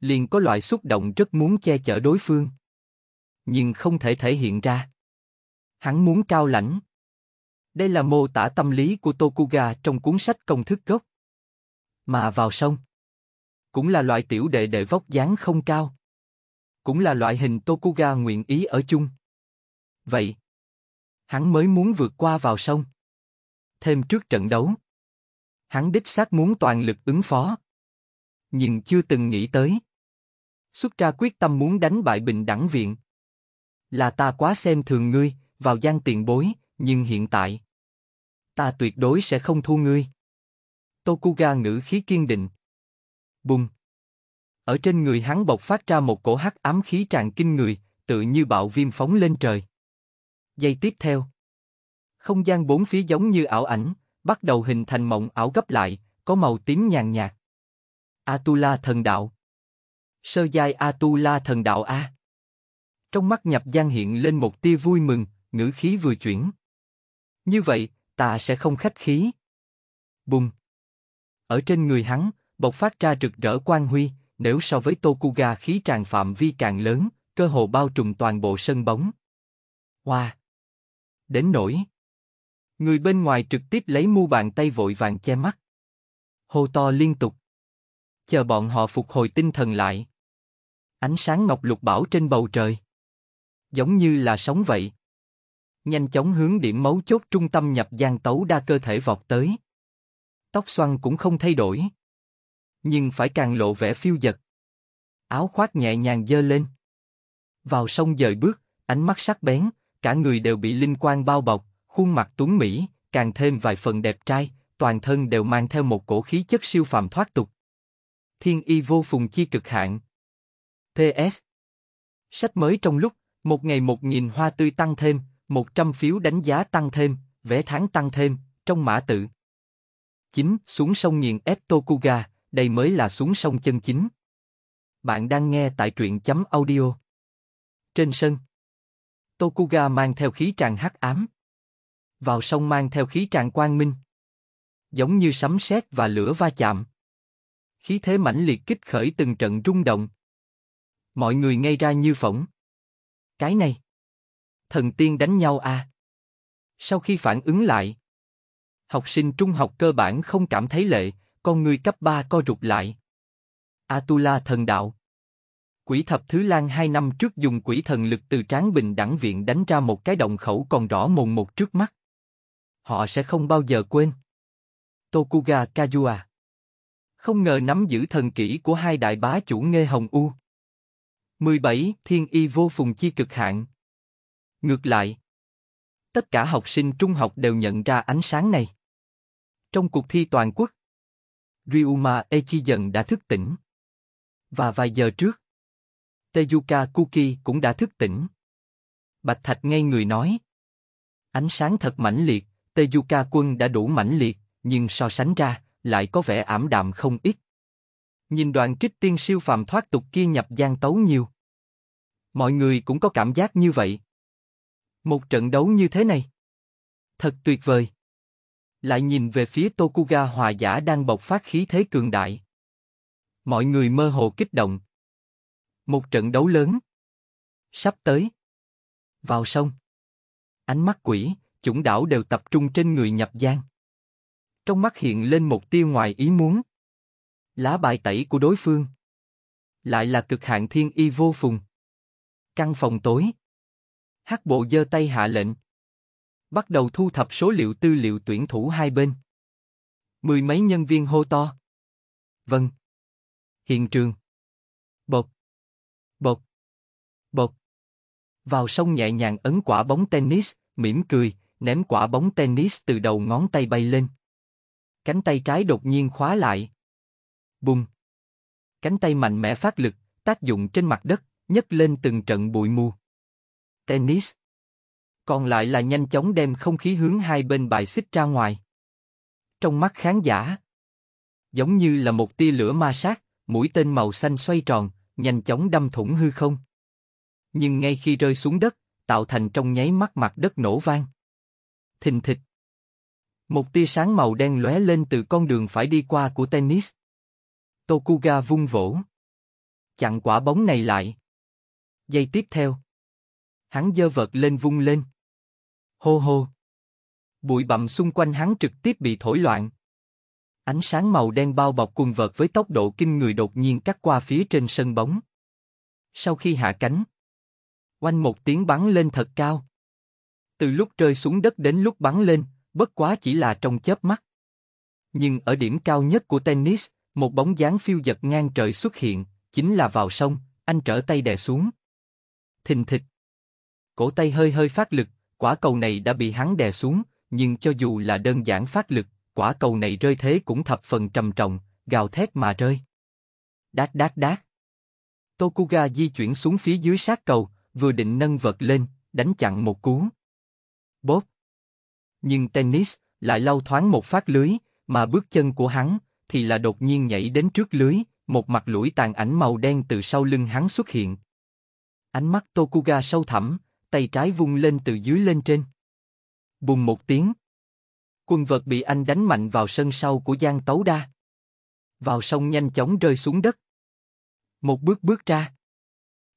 Liền có loại xúc động rất muốn che chở đối phương. Nhưng không thể thể hiện ra. Hắn muốn cao lãnh. Đây là mô tả tâm lý của Tokuga trong cuốn sách công thức gốc. Mà vào sông. Cũng là loại tiểu đệ đệ vóc dáng không cao. Cũng là loại hình Tokuga nguyện ý ở chung. Vậy, hắn mới muốn vượt qua vào sông. Thêm trước trận đấu hắn đích xác muốn toàn lực ứng phó. Nhưng chưa từng nghĩ tới. Xuất ra quyết tâm muốn đánh bại bình đẳng viện. Là ta quá xem thường ngươi, vào gian tiền bối, nhưng hiện tại. Ta tuyệt đối sẽ không thua ngươi. Tokuga ngữ khí kiên định. Bùng! Ở trên người hắn bộc phát ra một cổ hắc ám khí tràn kinh người, tự như bạo viêm phóng lên trời. Giây tiếp theo. Không gian bốn phía giống như ảo ảnh, bắt đầu hình thành mộng ảo gấp lại, có màu tím nhàn nhạt. Atula thần đạo. Sơ giai Atula thần đạo A. Trong mắt nhập Giang hiện lên một tia vui mừng, ngữ khí vừa chuyển. Như vậy, ta sẽ không khách khí. Bùng. Ở trên người hắn, bộc phát ra rực rỡ quang huy, nếu so với Tokuga khí tràn phạm vi càng lớn, cơ hồ bao trùm toàn bộ sân bóng. Hoa. Wow. Đến nỗi. Người bên ngoài trực tiếp lấy mu bàn tay vội vàng che mắt. Hô to liên tục. Chờ bọn họ phục hồi tinh thần lại. Ánh sáng ngọc lục bảo trên bầu trời. Giống như là sóng vậy. Nhanh chóng hướng điểm mấu chốt trung tâm nhập gian tấu đa cơ thể vọt tới. Tóc xoăn cũng không thay đổi. Nhưng phải càng lộ vẻ phiêu giật. Áo khoác nhẹ nhàng dơ lên. Vào sông dời bước, ánh mắt sắc bén, cả người đều bị linh quang bao bọc khuôn mặt tuấn mỹ, càng thêm vài phần đẹp trai, toàn thân đều mang theo một cổ khí chất siêu phàm thoát tục. Thiên y vô phùng chi cực hạn. PS. Sách mới trong lúc, một ngày một nghìn hoa tươi tăng thêm, một trăm phiếu đánh giá tăng thêm, vé tháng tăng thêm, trong mã tự. chính Xuống sông nghiền ép Tokuga, đây mới là xuống sông chân chính. Bạn đang nghe tại truyện chấm audio. Trên sân, Tokuga mang theo khí tràn hắc ám vào sông mang theo khí tràn quang minh. Giống như sấm sét và lửa va chạm. Khí thế mãnh liệt kích khởi từng trận rung động. Mọi người ngay ra như phỏng. Cái này. Thần tiên đánh nhau à. Sau khi phản ứng lại. Học sinh trung học cơ bản không cảm thấy lệ, con người cấp 3 co rụt lại. Atula thần đạo. Quỷ thập thứ lan hai năm trước dùng quỷ thần lực từ tráng bình đẳng viện đánh ra một cái động khẩu còn rõ mồn một trước mắt. Họ sẽ không bao giờ quên. Tokuga Kajua Không ngờ nắm giữ thần kỹ của hai đại bá chủ Nghê Hồng U. 17. Thiên y vô phùng chi cực hạn Ngược lại, tất cả học sinh trung học đều nhận ra ánh sáng này. Trong cuộc thi toàn quốc, Ryuma Echizen đã thức tỉnh. Và vài giờ trước, Teyuka Kuki cũng đã thức tỉnh. Bạch Thạch ngay người nói. Ánh sáng thật mãnh liệt, Tezuka quân đã đủ mãnh liệt, nhưng so sánh ra, lại có vẻ ảm đạm không ít. Nhìn đoạn trích tiên siêu phàm thoát tục kia nhập gian tấu nhiều. Mọi người cũng có cảm giác như vậy. Một trận đấu như thế này. Thật tuyệt vời. Lại nhìn về phía Tokuga hòa giả đang bộc phát khí thế cường đại. Mọi người mơ hồ kích động. Một trận đấu lớn. Sắp tới. Vào sông. Ánh mắt quỷ, chủng đảo đều tập trung trên người nhập giang. Trong mắt hiện lên một tia ngoài ý muốn. Lá bài tẩy của đối phương. Lại là cực hạn thiên y vô phùng. Căn phòng tối. Hắc bộ giơ tay hạ lệnh. Bắt đầu thu thập số liệu tư liệu tuyển thủ hai bên. Mười mấy nhân viên hô to. Vâng. Hiện trường. Bột. Bột. Bột. Vào sông nhẹ nhàng ấn quả bóng tennis, mỉm cười, ném quả bóng tennis từ đầu ngón tay bay lên. Cánh tay trái đột nhiên khóa lại. Bùng! Cánh tay mạnh mẽ phát lực, tác dụng trên mặt đất, nhấc lên từng trận bụi mù. Tennis! Còn lại là nhanh chóng đem không khí hướng hai bên bài xích ra ngoài. Trong mắt khán giả, giống như là một tia lửa ma sát, mũi tên màu xanh xoay tròn, nhanh chóng đâm thủng hư không. Nhưng ngay khi rơi xuống đất, tạo thành trong nháy mắt mặt đất nổ vang thình thịch. Một tia sáng màu đen lóe lên từ con đường phải đi qua của tennis. Tokuga vung vỗ. Chặn quả bóng này lại. Giây tiếp theo. Hắn dơ vợt lên vung lên. Hô hô. Bụi bặm xung quanh hắn trực tiếp bị thổi loạn. Ánh sáng màu đen bao bọc cùng vợt với tốc độ kinh người đột nhiên cắt qua phía trên sân bóng. Sau khi hạ cánh, quanh một tiếng bắn lên thật cao. Từ lúc rơi xuống đất đến lúc bắn lên, bất quá chỉ là trong chớp mắt. Nhưng ở điểm cao nhất của tennis, một bóng dáng phiêu giật ngang trời xuất hiện, chính là vào sông, anh trở tay đè xuống. Thình thịch. Cổ tay hơi hơi phát lực, quả cầu này đã bị hắn đè xuống, nhưng cho dù là đơn giản phát lực, quả cầu này rơi thế cũng thập phần trầm trọng, gào thét mà rơi. Đát đát đát. Tokuga di chuyển xuống phía dưới sát cầu, vừa định nâng vật lên, đánh chặn một cú bóp. Nhưng tennis lại lau thoáng một phát lưới, mà bước chân của hắn thì là đột nhiên nhảy đến trước lưới, một mặt lũi tàn ảnh màu đen từ sau lưng hắn xuất hiện. Ánh mắt Tokuga sâu thẳm, tay trái vung lên từ dưới lên trên. Bùng một tiếng. Quân vật bị anh đánh mạnh vào sân sau của Giang Tấu Đa. Vào sông nhanh chóng rơi xuống đất. Một bước bước ra.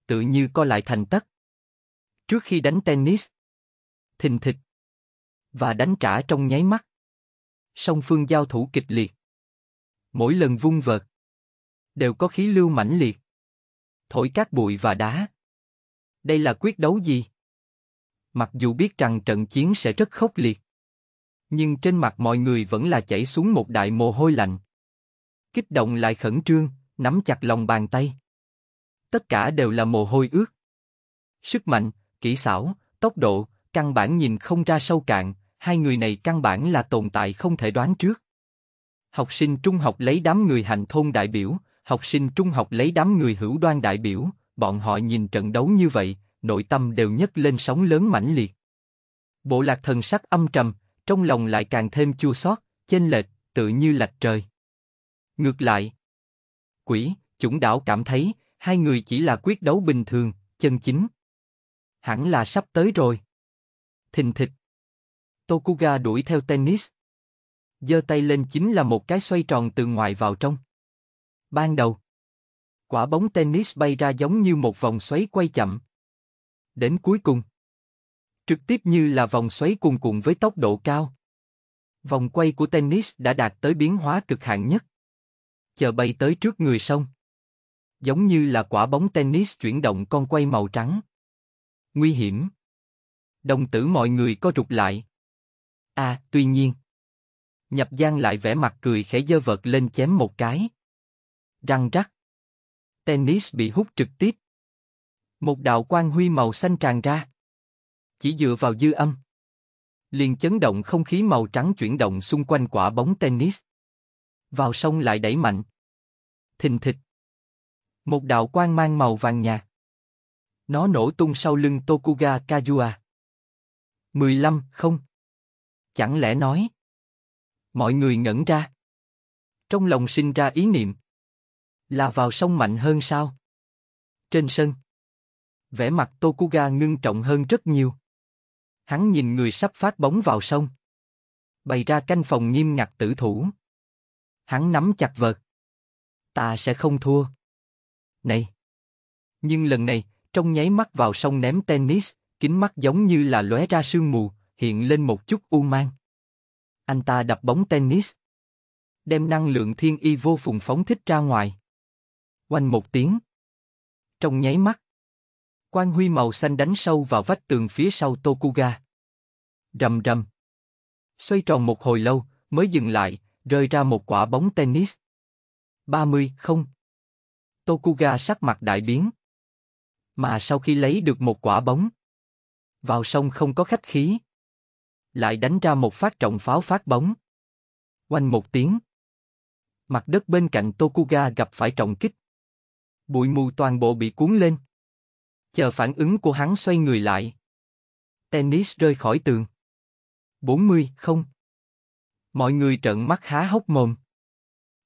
Tự như co lại thành tất. Trước khi đánh tennis, thình thịch. Và đánh trả trong nháy mắt. Song phương giao thủ kịch liệt. Mỗi lần vung vợt, đều có khí lưu mãnh liệt. Thổi cát bụi và đá. Đây là quyết đấu gì? Mặc dù biết rằng trận chiến sẽ rất khốc liệt, nhưng trên mặt mọi người vẫn là chảy xuống một đại mồ hôi lạnh. Kích động lại khẩn trương, nắm chặt lòng bàn tay. Tất cả đều là mồ hôi ướt. Sức mạnh, kỹ xảo, tốc độ, căn bản nhìn không ra sâu cạn, hai người này căn bản là tồn tại không thể đoán trước. Học sinh trung học lấy đám người hành thôn đại biểu, học sinh trung học lấy đám người hữu đoan đại biểu, bọn họ nhìn trận đấu như vậy, nội tâm đều nhấc lên sóng lớn mãnh liệt. Bộ lạc thần sắc âm trầm, trong lòng lại càng thêm chua xót, chênh lệch, tự như lạch trời. Ngược lại, quỷ, chủng đảo cảm thấy, hai người chỉ là quyết đấu bình thường, chân chính. Hẳn là sắp tới rồi thình thịch. Tokuga đuổi theo tennis. giơ tay lên chính là một cái xoay tròn từ ngoài vào trong. Ban đầu, quả bóng tennis bay ra giống như một vòng xoáy quay chậm. Đến cuối cùng, trực tiếp như là vòng xoáy cuồn cuộn với tốc độ cao. Vòng quay của tennis đã đạt tới biến hóa cực hạn nhất. Chờ bay tới trước người xong, Giống như là quả bóng tennis chuyển động con quay màu trắng. Nguy hiểm đồng tử mọi người có rụt lại. À, tuy nhiên. Nhập Giang lại vẻ mặt cười khẽ dơ vợt lên chém một cái. Răng rắc. Tennis bị hút trực tiếp. Một đạo quang huy màu xanh tràn ra. Chỉ dựa vào dư âm. Liền chấn động không khí màu trắng chuyển động xung quanh quả bóng tennis. Vào sông lại đẩy mạnh. Thình thịch. Một đạo quang mang màu vàng nhạt. Nó nổ tung sau lưng Tokuga Kajua. 15, không. Chẳng lẽ nói? Mọi người ngẩn ra. Trong lòng sinh ra ý niệm. Là vào sông mạnh hơn sao? Trên sân. Vẻ mặt Tokuga ngưng trọng hơn rất nhiều. Hắn nhìn người sắp phát bóng vào sông. Bày ra canh phòng nghiêm ngặt tử thủ. Hắn nắm chặt vợt. Ta sẽ không thua. Này! Nhưng lần này, trong nháy mắt vào sông ném tennis kính mắt giống như là lóe ra sương mù, hiện lên một chút u mang. Anh ta đập bóng tennis. Đem năng lượng thiên y vô phùng phóng thích ra ngoài. Quanh một tiếng. Trong nháy mắt. Quan huy màu xanh đánh sâu vào vách tường phía sau Tokuga. Rầm rầm. Xoay tròn một hồi lâu, mới dừng lại, rơi ra một quả bóng tennis. 30 không. Tokuga sắc mặt đại biến. Mà sau khi lấy được một quả bóng, vào sông không có khách khí. Lại đánh ra một phát trọng pháo phát bóng. Oanh một tiếng. Mặt đất bên cạnh Tokuga gặp phải trọng kích. Bụi mù toàn bộ bị cuốn lên. Chờ phản ứng của hắn xoay người lại. Tennis rơi khỏi tường. 40 không. Mọi người trợn mắt há hốc mồm.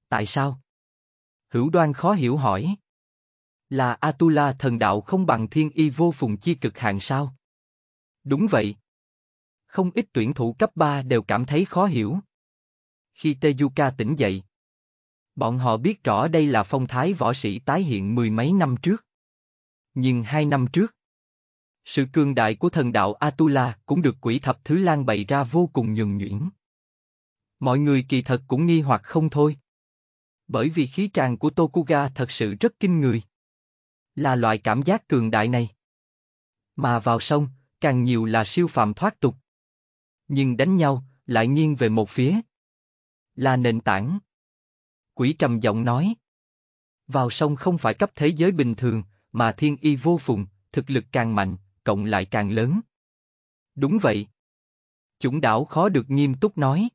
Tại sao? Hữu đoan khó hiểu hỏi. Là Atula thần đạo không bằng thiên y vô phùng chi cực hạng sao? Đúng vậy. Không ít tuyển thủ cấp 3 đều cảm thấy khó hiểu. Khi Tezuka tỉnh dậy, bọn họ biết rõ đây là phong thái võ sĩ tái hiện mười mấy năm trước. Nhưng hai năm trước, sự cường đại của thần đạo Atula cũng được quỷ thập thứ lan bày ra vô cùng nhường nhuyễn. Mọi người kỳ thật cũng nghi hoặc không thôi. Bởi vì khí tràng của Tokuga thật sự rất kinh người. Là loại cảm giác cường đại này. Mà vào sông, càng nhiều là siêu phàm thoát tục. Nhưng đánh nhau lại nghiêng về một phía. Là nền tảng. Quỷ trầm giọng nói. Vào sông không phải cấp thế giới bình thường, mà thiên y vô phùng, thực lực càng mạnh, cộng lại càng lớn. Đúng vậy. Chủng đảo khó được nghiêm túc nói.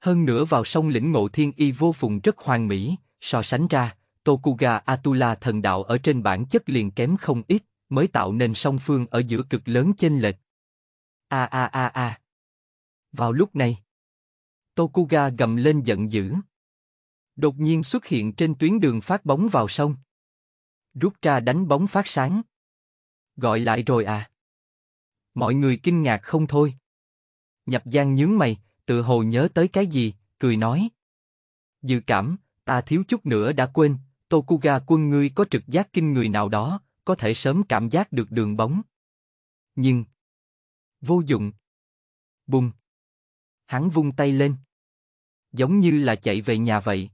Hơn nữa vào sông lĩnh ngộ thiên y vô phùng rất hoàn mỹ, so sánh ra, Tokuga Atula thần đạo ở trên bản chất liền kém không ít mới tạo nên song phương ở giữa cực lớn chênh lệch. A a a a. Vào lúc này, Tokuga gầm lên giận dữ. Đột nhiên xuất hiện trên tuyến đường phát bóng vào sông. Rút ra đánh bóng phát sáng. Gọi lại rồi à. Mọi người kinh ngạc không thôi. Nhập Giang nhướng mày, tự hồ nhớ tới cái gì, cười nói. Dự cảm, ta thiếu chút nữa đã quên, Tokuga quân ngươi có trực giác kinh người nào đó, có thể sớm cảm giác được đường bóng. Nhưng vô dụng. Bùng. Hắn vung tay lên, giống như là chạy về nhà vậy.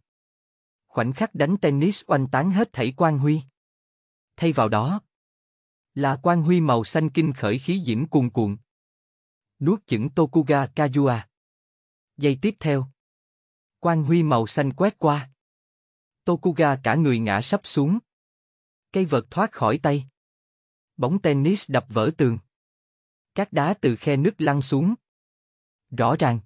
Khoảnh khắc đánh tennis oanh tán hết thảy quang huy. Thay vào đó là quang huy màu xanh kinh khởi khí diễm cuồn cuộn. Nuốt chửng Tokuga kajua. Giây tiếp theo, quang huy màu xanh quét qua. Tokuga cả người ngã sắp xuống. Cây vợt thoát khỏi tay. Bóng tennis đập vỡ tường. Các đá từ khe nước lăn xuống. Rõ ràng.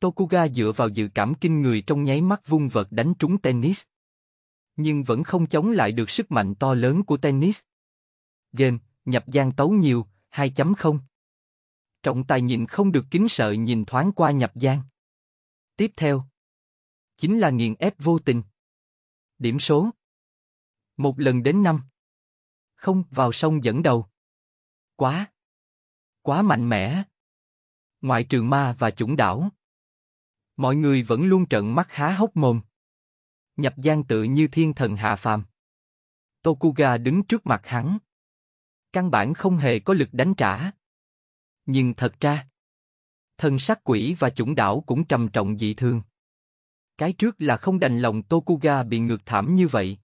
Tokuga dựa vào dự cảm kinh người trong nháy mắt vung vợt đánh trúng tennis. Nhưng vẫn không chống lại được sức mạnh to lớn của tennis. Game, nhập gian tấu nhiều, 2.0. Trọng tài nhìn không được kính sợ nhìn thoáng qua nhập gian. Tiếp theo. Chính là nghiền ép vô tình. Điểm số một lần đến năm. Không, vào sông dẫn đầu. Quá. Quá mạnh mẽ. Ngoại trường ma và chủng đảo. Mọi người vẫn luôn trợn mắt há hốc mồm. Nhập gian tự như thiên thần hạ phàm. Tokuga đứng trước mặt hắn. Căn bản không hề có lực đánh trả. Nhưng thật ra, thần sắc quỷ và chủng đảo cũng trầm trọng dị thường. Cái trước là không đành lòng Tokuga bị ngược thảm như vậy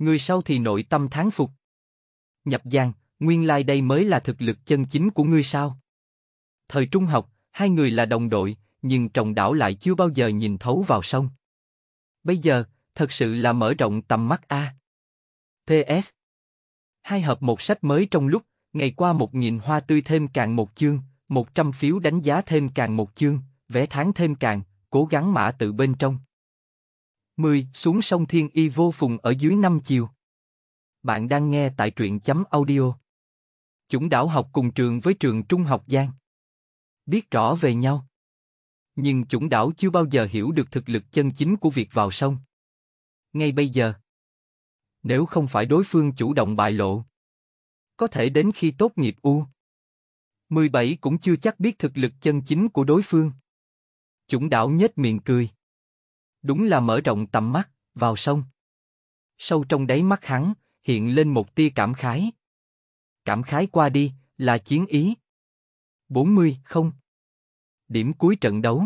người sau thì nội tâm thán phục. Nhập giang, nguyên lai đây mới là thực lực chân chính của ngươi sao? Thời trung học, hai người là đồng đội, nhưng trọng đảo lại chưa bao giờ nhìn thấu vào sông. Bây giờ, thật sự là mở rộng tầm mắt a. PS. Hai hợp một sách mới trong lúc, ngày qua một nghìn hoa tươi thêm càng một chương, một trăm phiếu đánh giá thêm càng một chương, vẽ tháng thêm càng, cố gắng mã tự bên trong. 10. Xuống sông Thiên Y vô phùng ở dưới năm chiều. Bạn đang nghe tại truyện chấm audio. Chủng đảo học cùng trường với trường trung học Giang. Biết rõ về nhau. Nhưng chủng đảo chưa bao giờ hiểu được thực lực chân chính của việc vào sông. Ngay bây giờ. Nếu không phải đối phương chủ động bại lộ. Có thể đến khi tốt nghiệp U. 17 cũng chưa chắc biết thực lực chân chính của đối phương. Chủng đảo nhếch miệng cười Đúng là mở rộng tầm mắt, vào sông. Sâu trong đáy mắt hắn, hiện lên một tia cảm khái. Cảm khái qua đi, là chiến ý. 40 không. Điểm cuối trận đấu.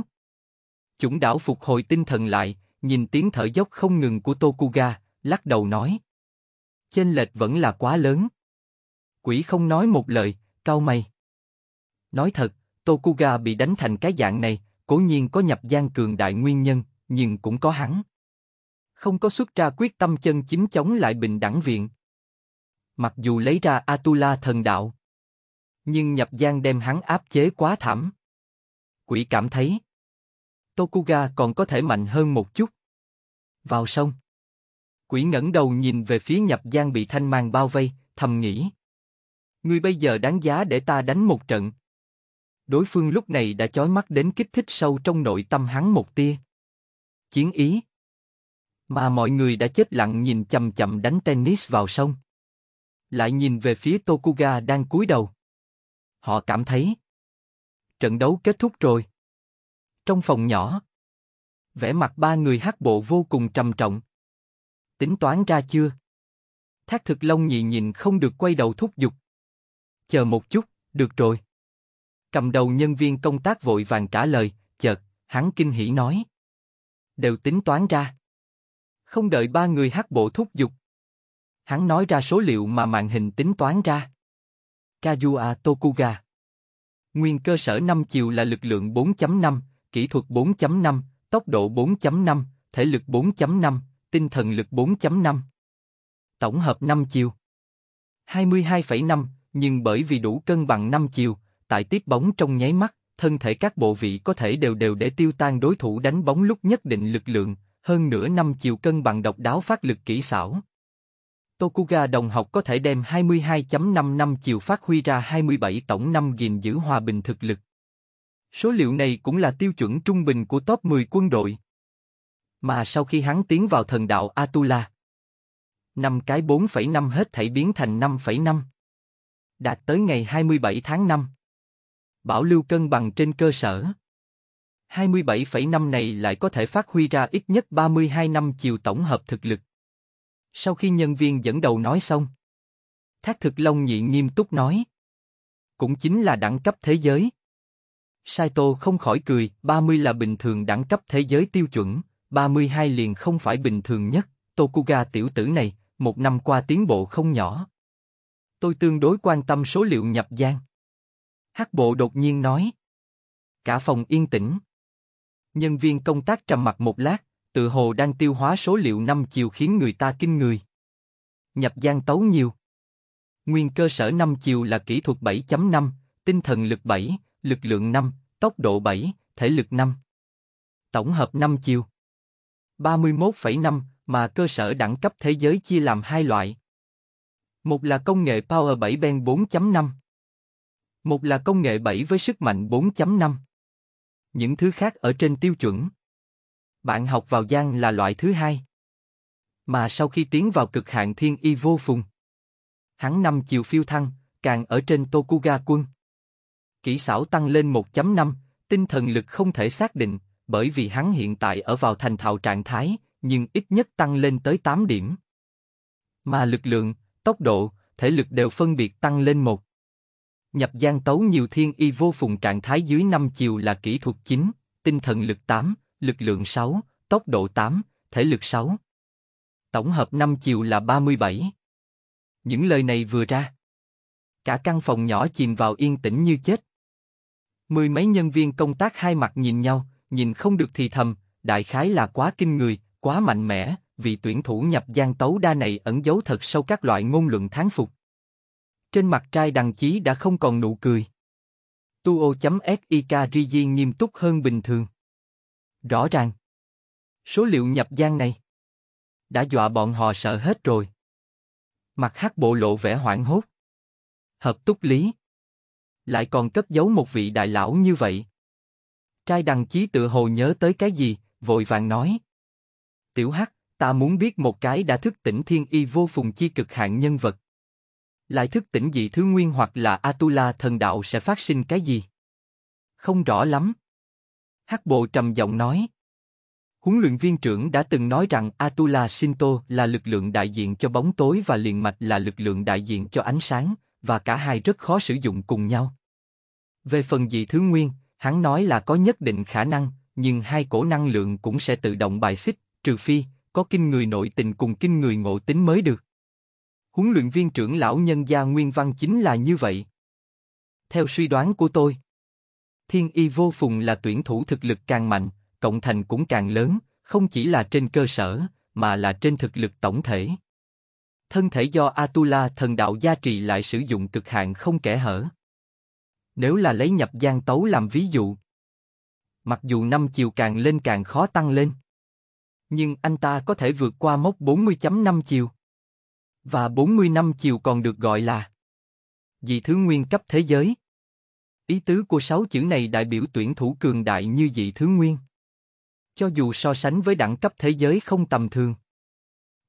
Chủng đảo phục hồi tinh thần lại, nhìn tiếng thở dốc không ngừng của Tokuga, lắc đầu nói. Chênh lệch vẫn là quá lớn. Quỷ không nói một lời, cao mày. Nói thật, Tokuga bị đánh thành cái dạng này, cố nhiên có nhập gian cường đại nguyên nhân, nhưng cũng có hắn. Không có xuất ra quyết tâm chân chính chống lại bình đẳng viện. Mặc dù lấy ra Atula thần đạo, nhưng nhập gian đem hắn áp chế quá thảm. Quỷ cảm thấy, Tokuga còn có thể mạnh hơn một chút. Vào sông. Quỷ ngẩng đầu nhìn về phía nhập gian bị thanh mang bao vây, thầm nghĩ. Ngươi bây giờ đáng giá để ta đánh một trận. Đối phương lúc này đã chói mắt đến kích thích sâu trong nội tâm hắn một tia chiến ý. Mà mọi người đã chết lặng nhìn chậm chậm đánh tennis vào sông. Lại nhìn về phía Tokuga đang cúi đầu. Họ cảm thấy trận đấu kết thúc rồi. Trong phòng nhỏ, vẻ mặt ba người hát bộ vô cùng trầm trọng. Tính toán ra chưa? Thác thực long nhị nhìn không được quay đầu thúc giục. Chờ một chút, được rồi. Cầm đầu nhân viên công tác vội vàng trả lời, chợt, hắn kinh hỉ nói đều tính toán ra. Không đợi ba người hát bộ thúc giục. Hắn nói ra số liệu mà màn hình tính toán ra. Kazuya Tokuga Nguyên cơ sở 5 chiều là lực lượng 4.5, kỹ thuật 4.5, tốc độ 4.5, thể lực 4.5, tinh thần lực 4.5. Tổng hợp 5 chiều 22,5, nhưng bởi vì đủ cân bằng 5 chiều, tại tiếp bóng trong nháy mắt, thân thể các bộ vị có thể đều đều để tiêu tan đối thủ đánh bóng lúc nhất định lực lượng, hơn nửa năm chiều cân bằng độc đáo phát lực kỹ xảo. Tokuga đồng học có thể đem 22.5 năm chiều phát huy ra 27 tổng năm gìn giữ hòa bình thực lực. Số liệu này cũng là tiêu chuẩn trung bình của top 10 quân đội. Mà sau khi hắn tiến vào thần đạo Atula, năm cái 4,5 hết thảy biến thành 5,5. Đạt tới ngày 27 tháng 5 bảo lưu cân bằng trên cơ sở. 27,5 này lại có thể phát huy ra ít nhất 32 năm chiều tổng hợp thực lực. Sau khi nhân viên dẫn đầu nói xong, Thác Thực Long nhị nghiêm túc nói. Cũng chính là đẳng cấp thế giới. saito không khỏi cười, 30 là bình thường đẳng cấp thế giới tiêu chuẩn, 32 liền không phải bình thường nhất, Tokuga tiểu tử này, một năm qua tiến bộ không nhỏ. Tôi tương đối quan tâm số liệu nhập gian. Hắc bộ đột nhiên nói. Cả phòng yên tĩnh. Nhân viên công tác trầm mặt một lát, tự hồ đang tiêu hóa số liệu năm chiều khiến người ta kinh người. Nhập gian tấu nhiều. Nguyên cơ sở năm chiều là kỹ thuật 7.5, tinh thần lực 7, lực lượng 5, tốc độ 7, thể lực 5. Tổng hợp năm chiều. 31,5 mà cơ sở đẳng cấp thế giới chia làm hai loại. Một là công nghệ Power 7 Ben 4.5. Một là công nghệ 7 với sức mạnh 4.5. Những thứ khác ở trên tiêu chuẩn. Bạn học vào gian là loại thứ hai. Mà sau khi tiến vào cực hạn thiên y vô phùng. Hắn năm chiều phiêu thăng, càng ở trên Tokuga quân. Kỹ xảo tăng lên 1.5, tinh thần lực không thể xác định, bởi vì hắn hiện tại ở vào thành thạo trạng thái, nhưng ít nhất tăng lên tới 8 điểm. Mà lực lượng, tốc độ, thể lực đều phân biệt tăng lên một Nhập gian tấu nhiều thiên y vô phùng trạng thái dưới năm chiều là kỹ thuật chính, tinh thần lực 8, lực lượng 6, tốc độ 8, thể lực 6. Tổng hợp 5 chiều là 37. Những lời này vừa ra. Cả căn phòng nhỏ chìm vào yên tĩnh như chết. Mười mấy nhân viên công tác hai mặt nhìn nhau, nhìn không được thì thầm, đại khái là quá kinh người, quá mạnh mẽ, vì tuyển thủ nhập gian tấu đa này ẩn giấu thật sâu các loại ngôn luận tháng phục. Trên mặt trai đằng chí đã không còn nụ cười. Tuo.sikrizi nghiêm túc hơn bình thường. Rõ ràng. Số liệu nhập gian này đã dọa bọn họ sợ hết rồi. Mặt hắc bộ lộ vẻ hoảng hốt. Hợp túc lý. Lại còn cất giấu một vị đại lão như vậy. Trai đằng chí tự hồ nhớ tới cái gì, vội vàng nói. Tiểu hắc, ta muốn biết một cái đã thức tỉnh thiên y vô phùng chi cực hạng nhân vật lại thức tỉnh dị thứ nguyên hoặc là Atula thần đạo sẽ phát sinh cái gì? Không rõ lắm. Hắc Bộ trầm giọng nói. Huấn luyện viên trưởng đã từng nói rằng Atula Shinto là lực lượng đại diện cho bóng tối và liền mạch là lực lượng đại diện cho ánh sáng, và cả hai rất khó sử dụng cùng nhau. Về phần dị thứ nguyên, hắn nói là có nhất định khả năng, nhưng hai cổ năng lượng cũng sẽ tự động bài xích, trừ phi, có kinh người nội tình cùng kinh người ngộ tính mới được huấn luyện viên trưởng lão nhân gia Nguyên Văn chính là như vậy. Theo suy đoán của tôi, Thiên Y vô phùng là tuyển thủ thực lực càng mạnh, cộng thành cũng càng lớn, không chỉ là trên cơ sở, mà là trên thực lực tổng thể. Thân thể do Atula thần đạo gia trì lại sử dụng cực hạn không kẻ hở. Nếu là lấy nhập gian tấu làm ví dụ, mặc dù năm chiều càng lên càng khó tăng lên, nhưng anh ta có thể vượt qua mốc 40.5 chiều. Và 40 năm chiều còn được gọi là dị thứ nguyên cấp thế giới. Ý tứ của sáu chữ này đại biểu tuyển thủ cường đại như dị thứ nguyên. Cho dù so sánh với đẳng cấp thế giới không tầm thường,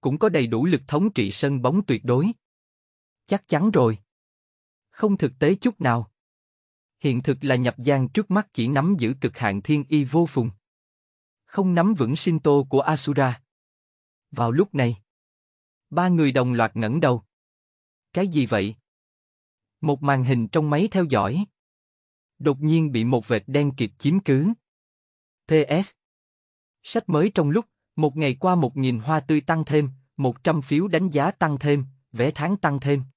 cũng có đầy đủ lực thống trị sân bóng tuyệt đối. Chắc chắn rồi. Không thực tế chút nào. Hiện thực là nhập gian trước mắt chỉ nắm giữ cực hạn thiên y vô phùng. Không nắm vững sinh tô của Asura. Vào lúc này, Ba người đồng loạt ngẩng đầu. Cái gì vậy? Một màn hình trong máy theo dõi. Đột nhiên bị một vệt đen kịp chiếm cứ. PS. Sách mới trong lúc, một ngày qua một nghìn hoa tươi tăng thêm, một trăm phiếu đánh giá tăng thêm, vé tháng tăng thêm.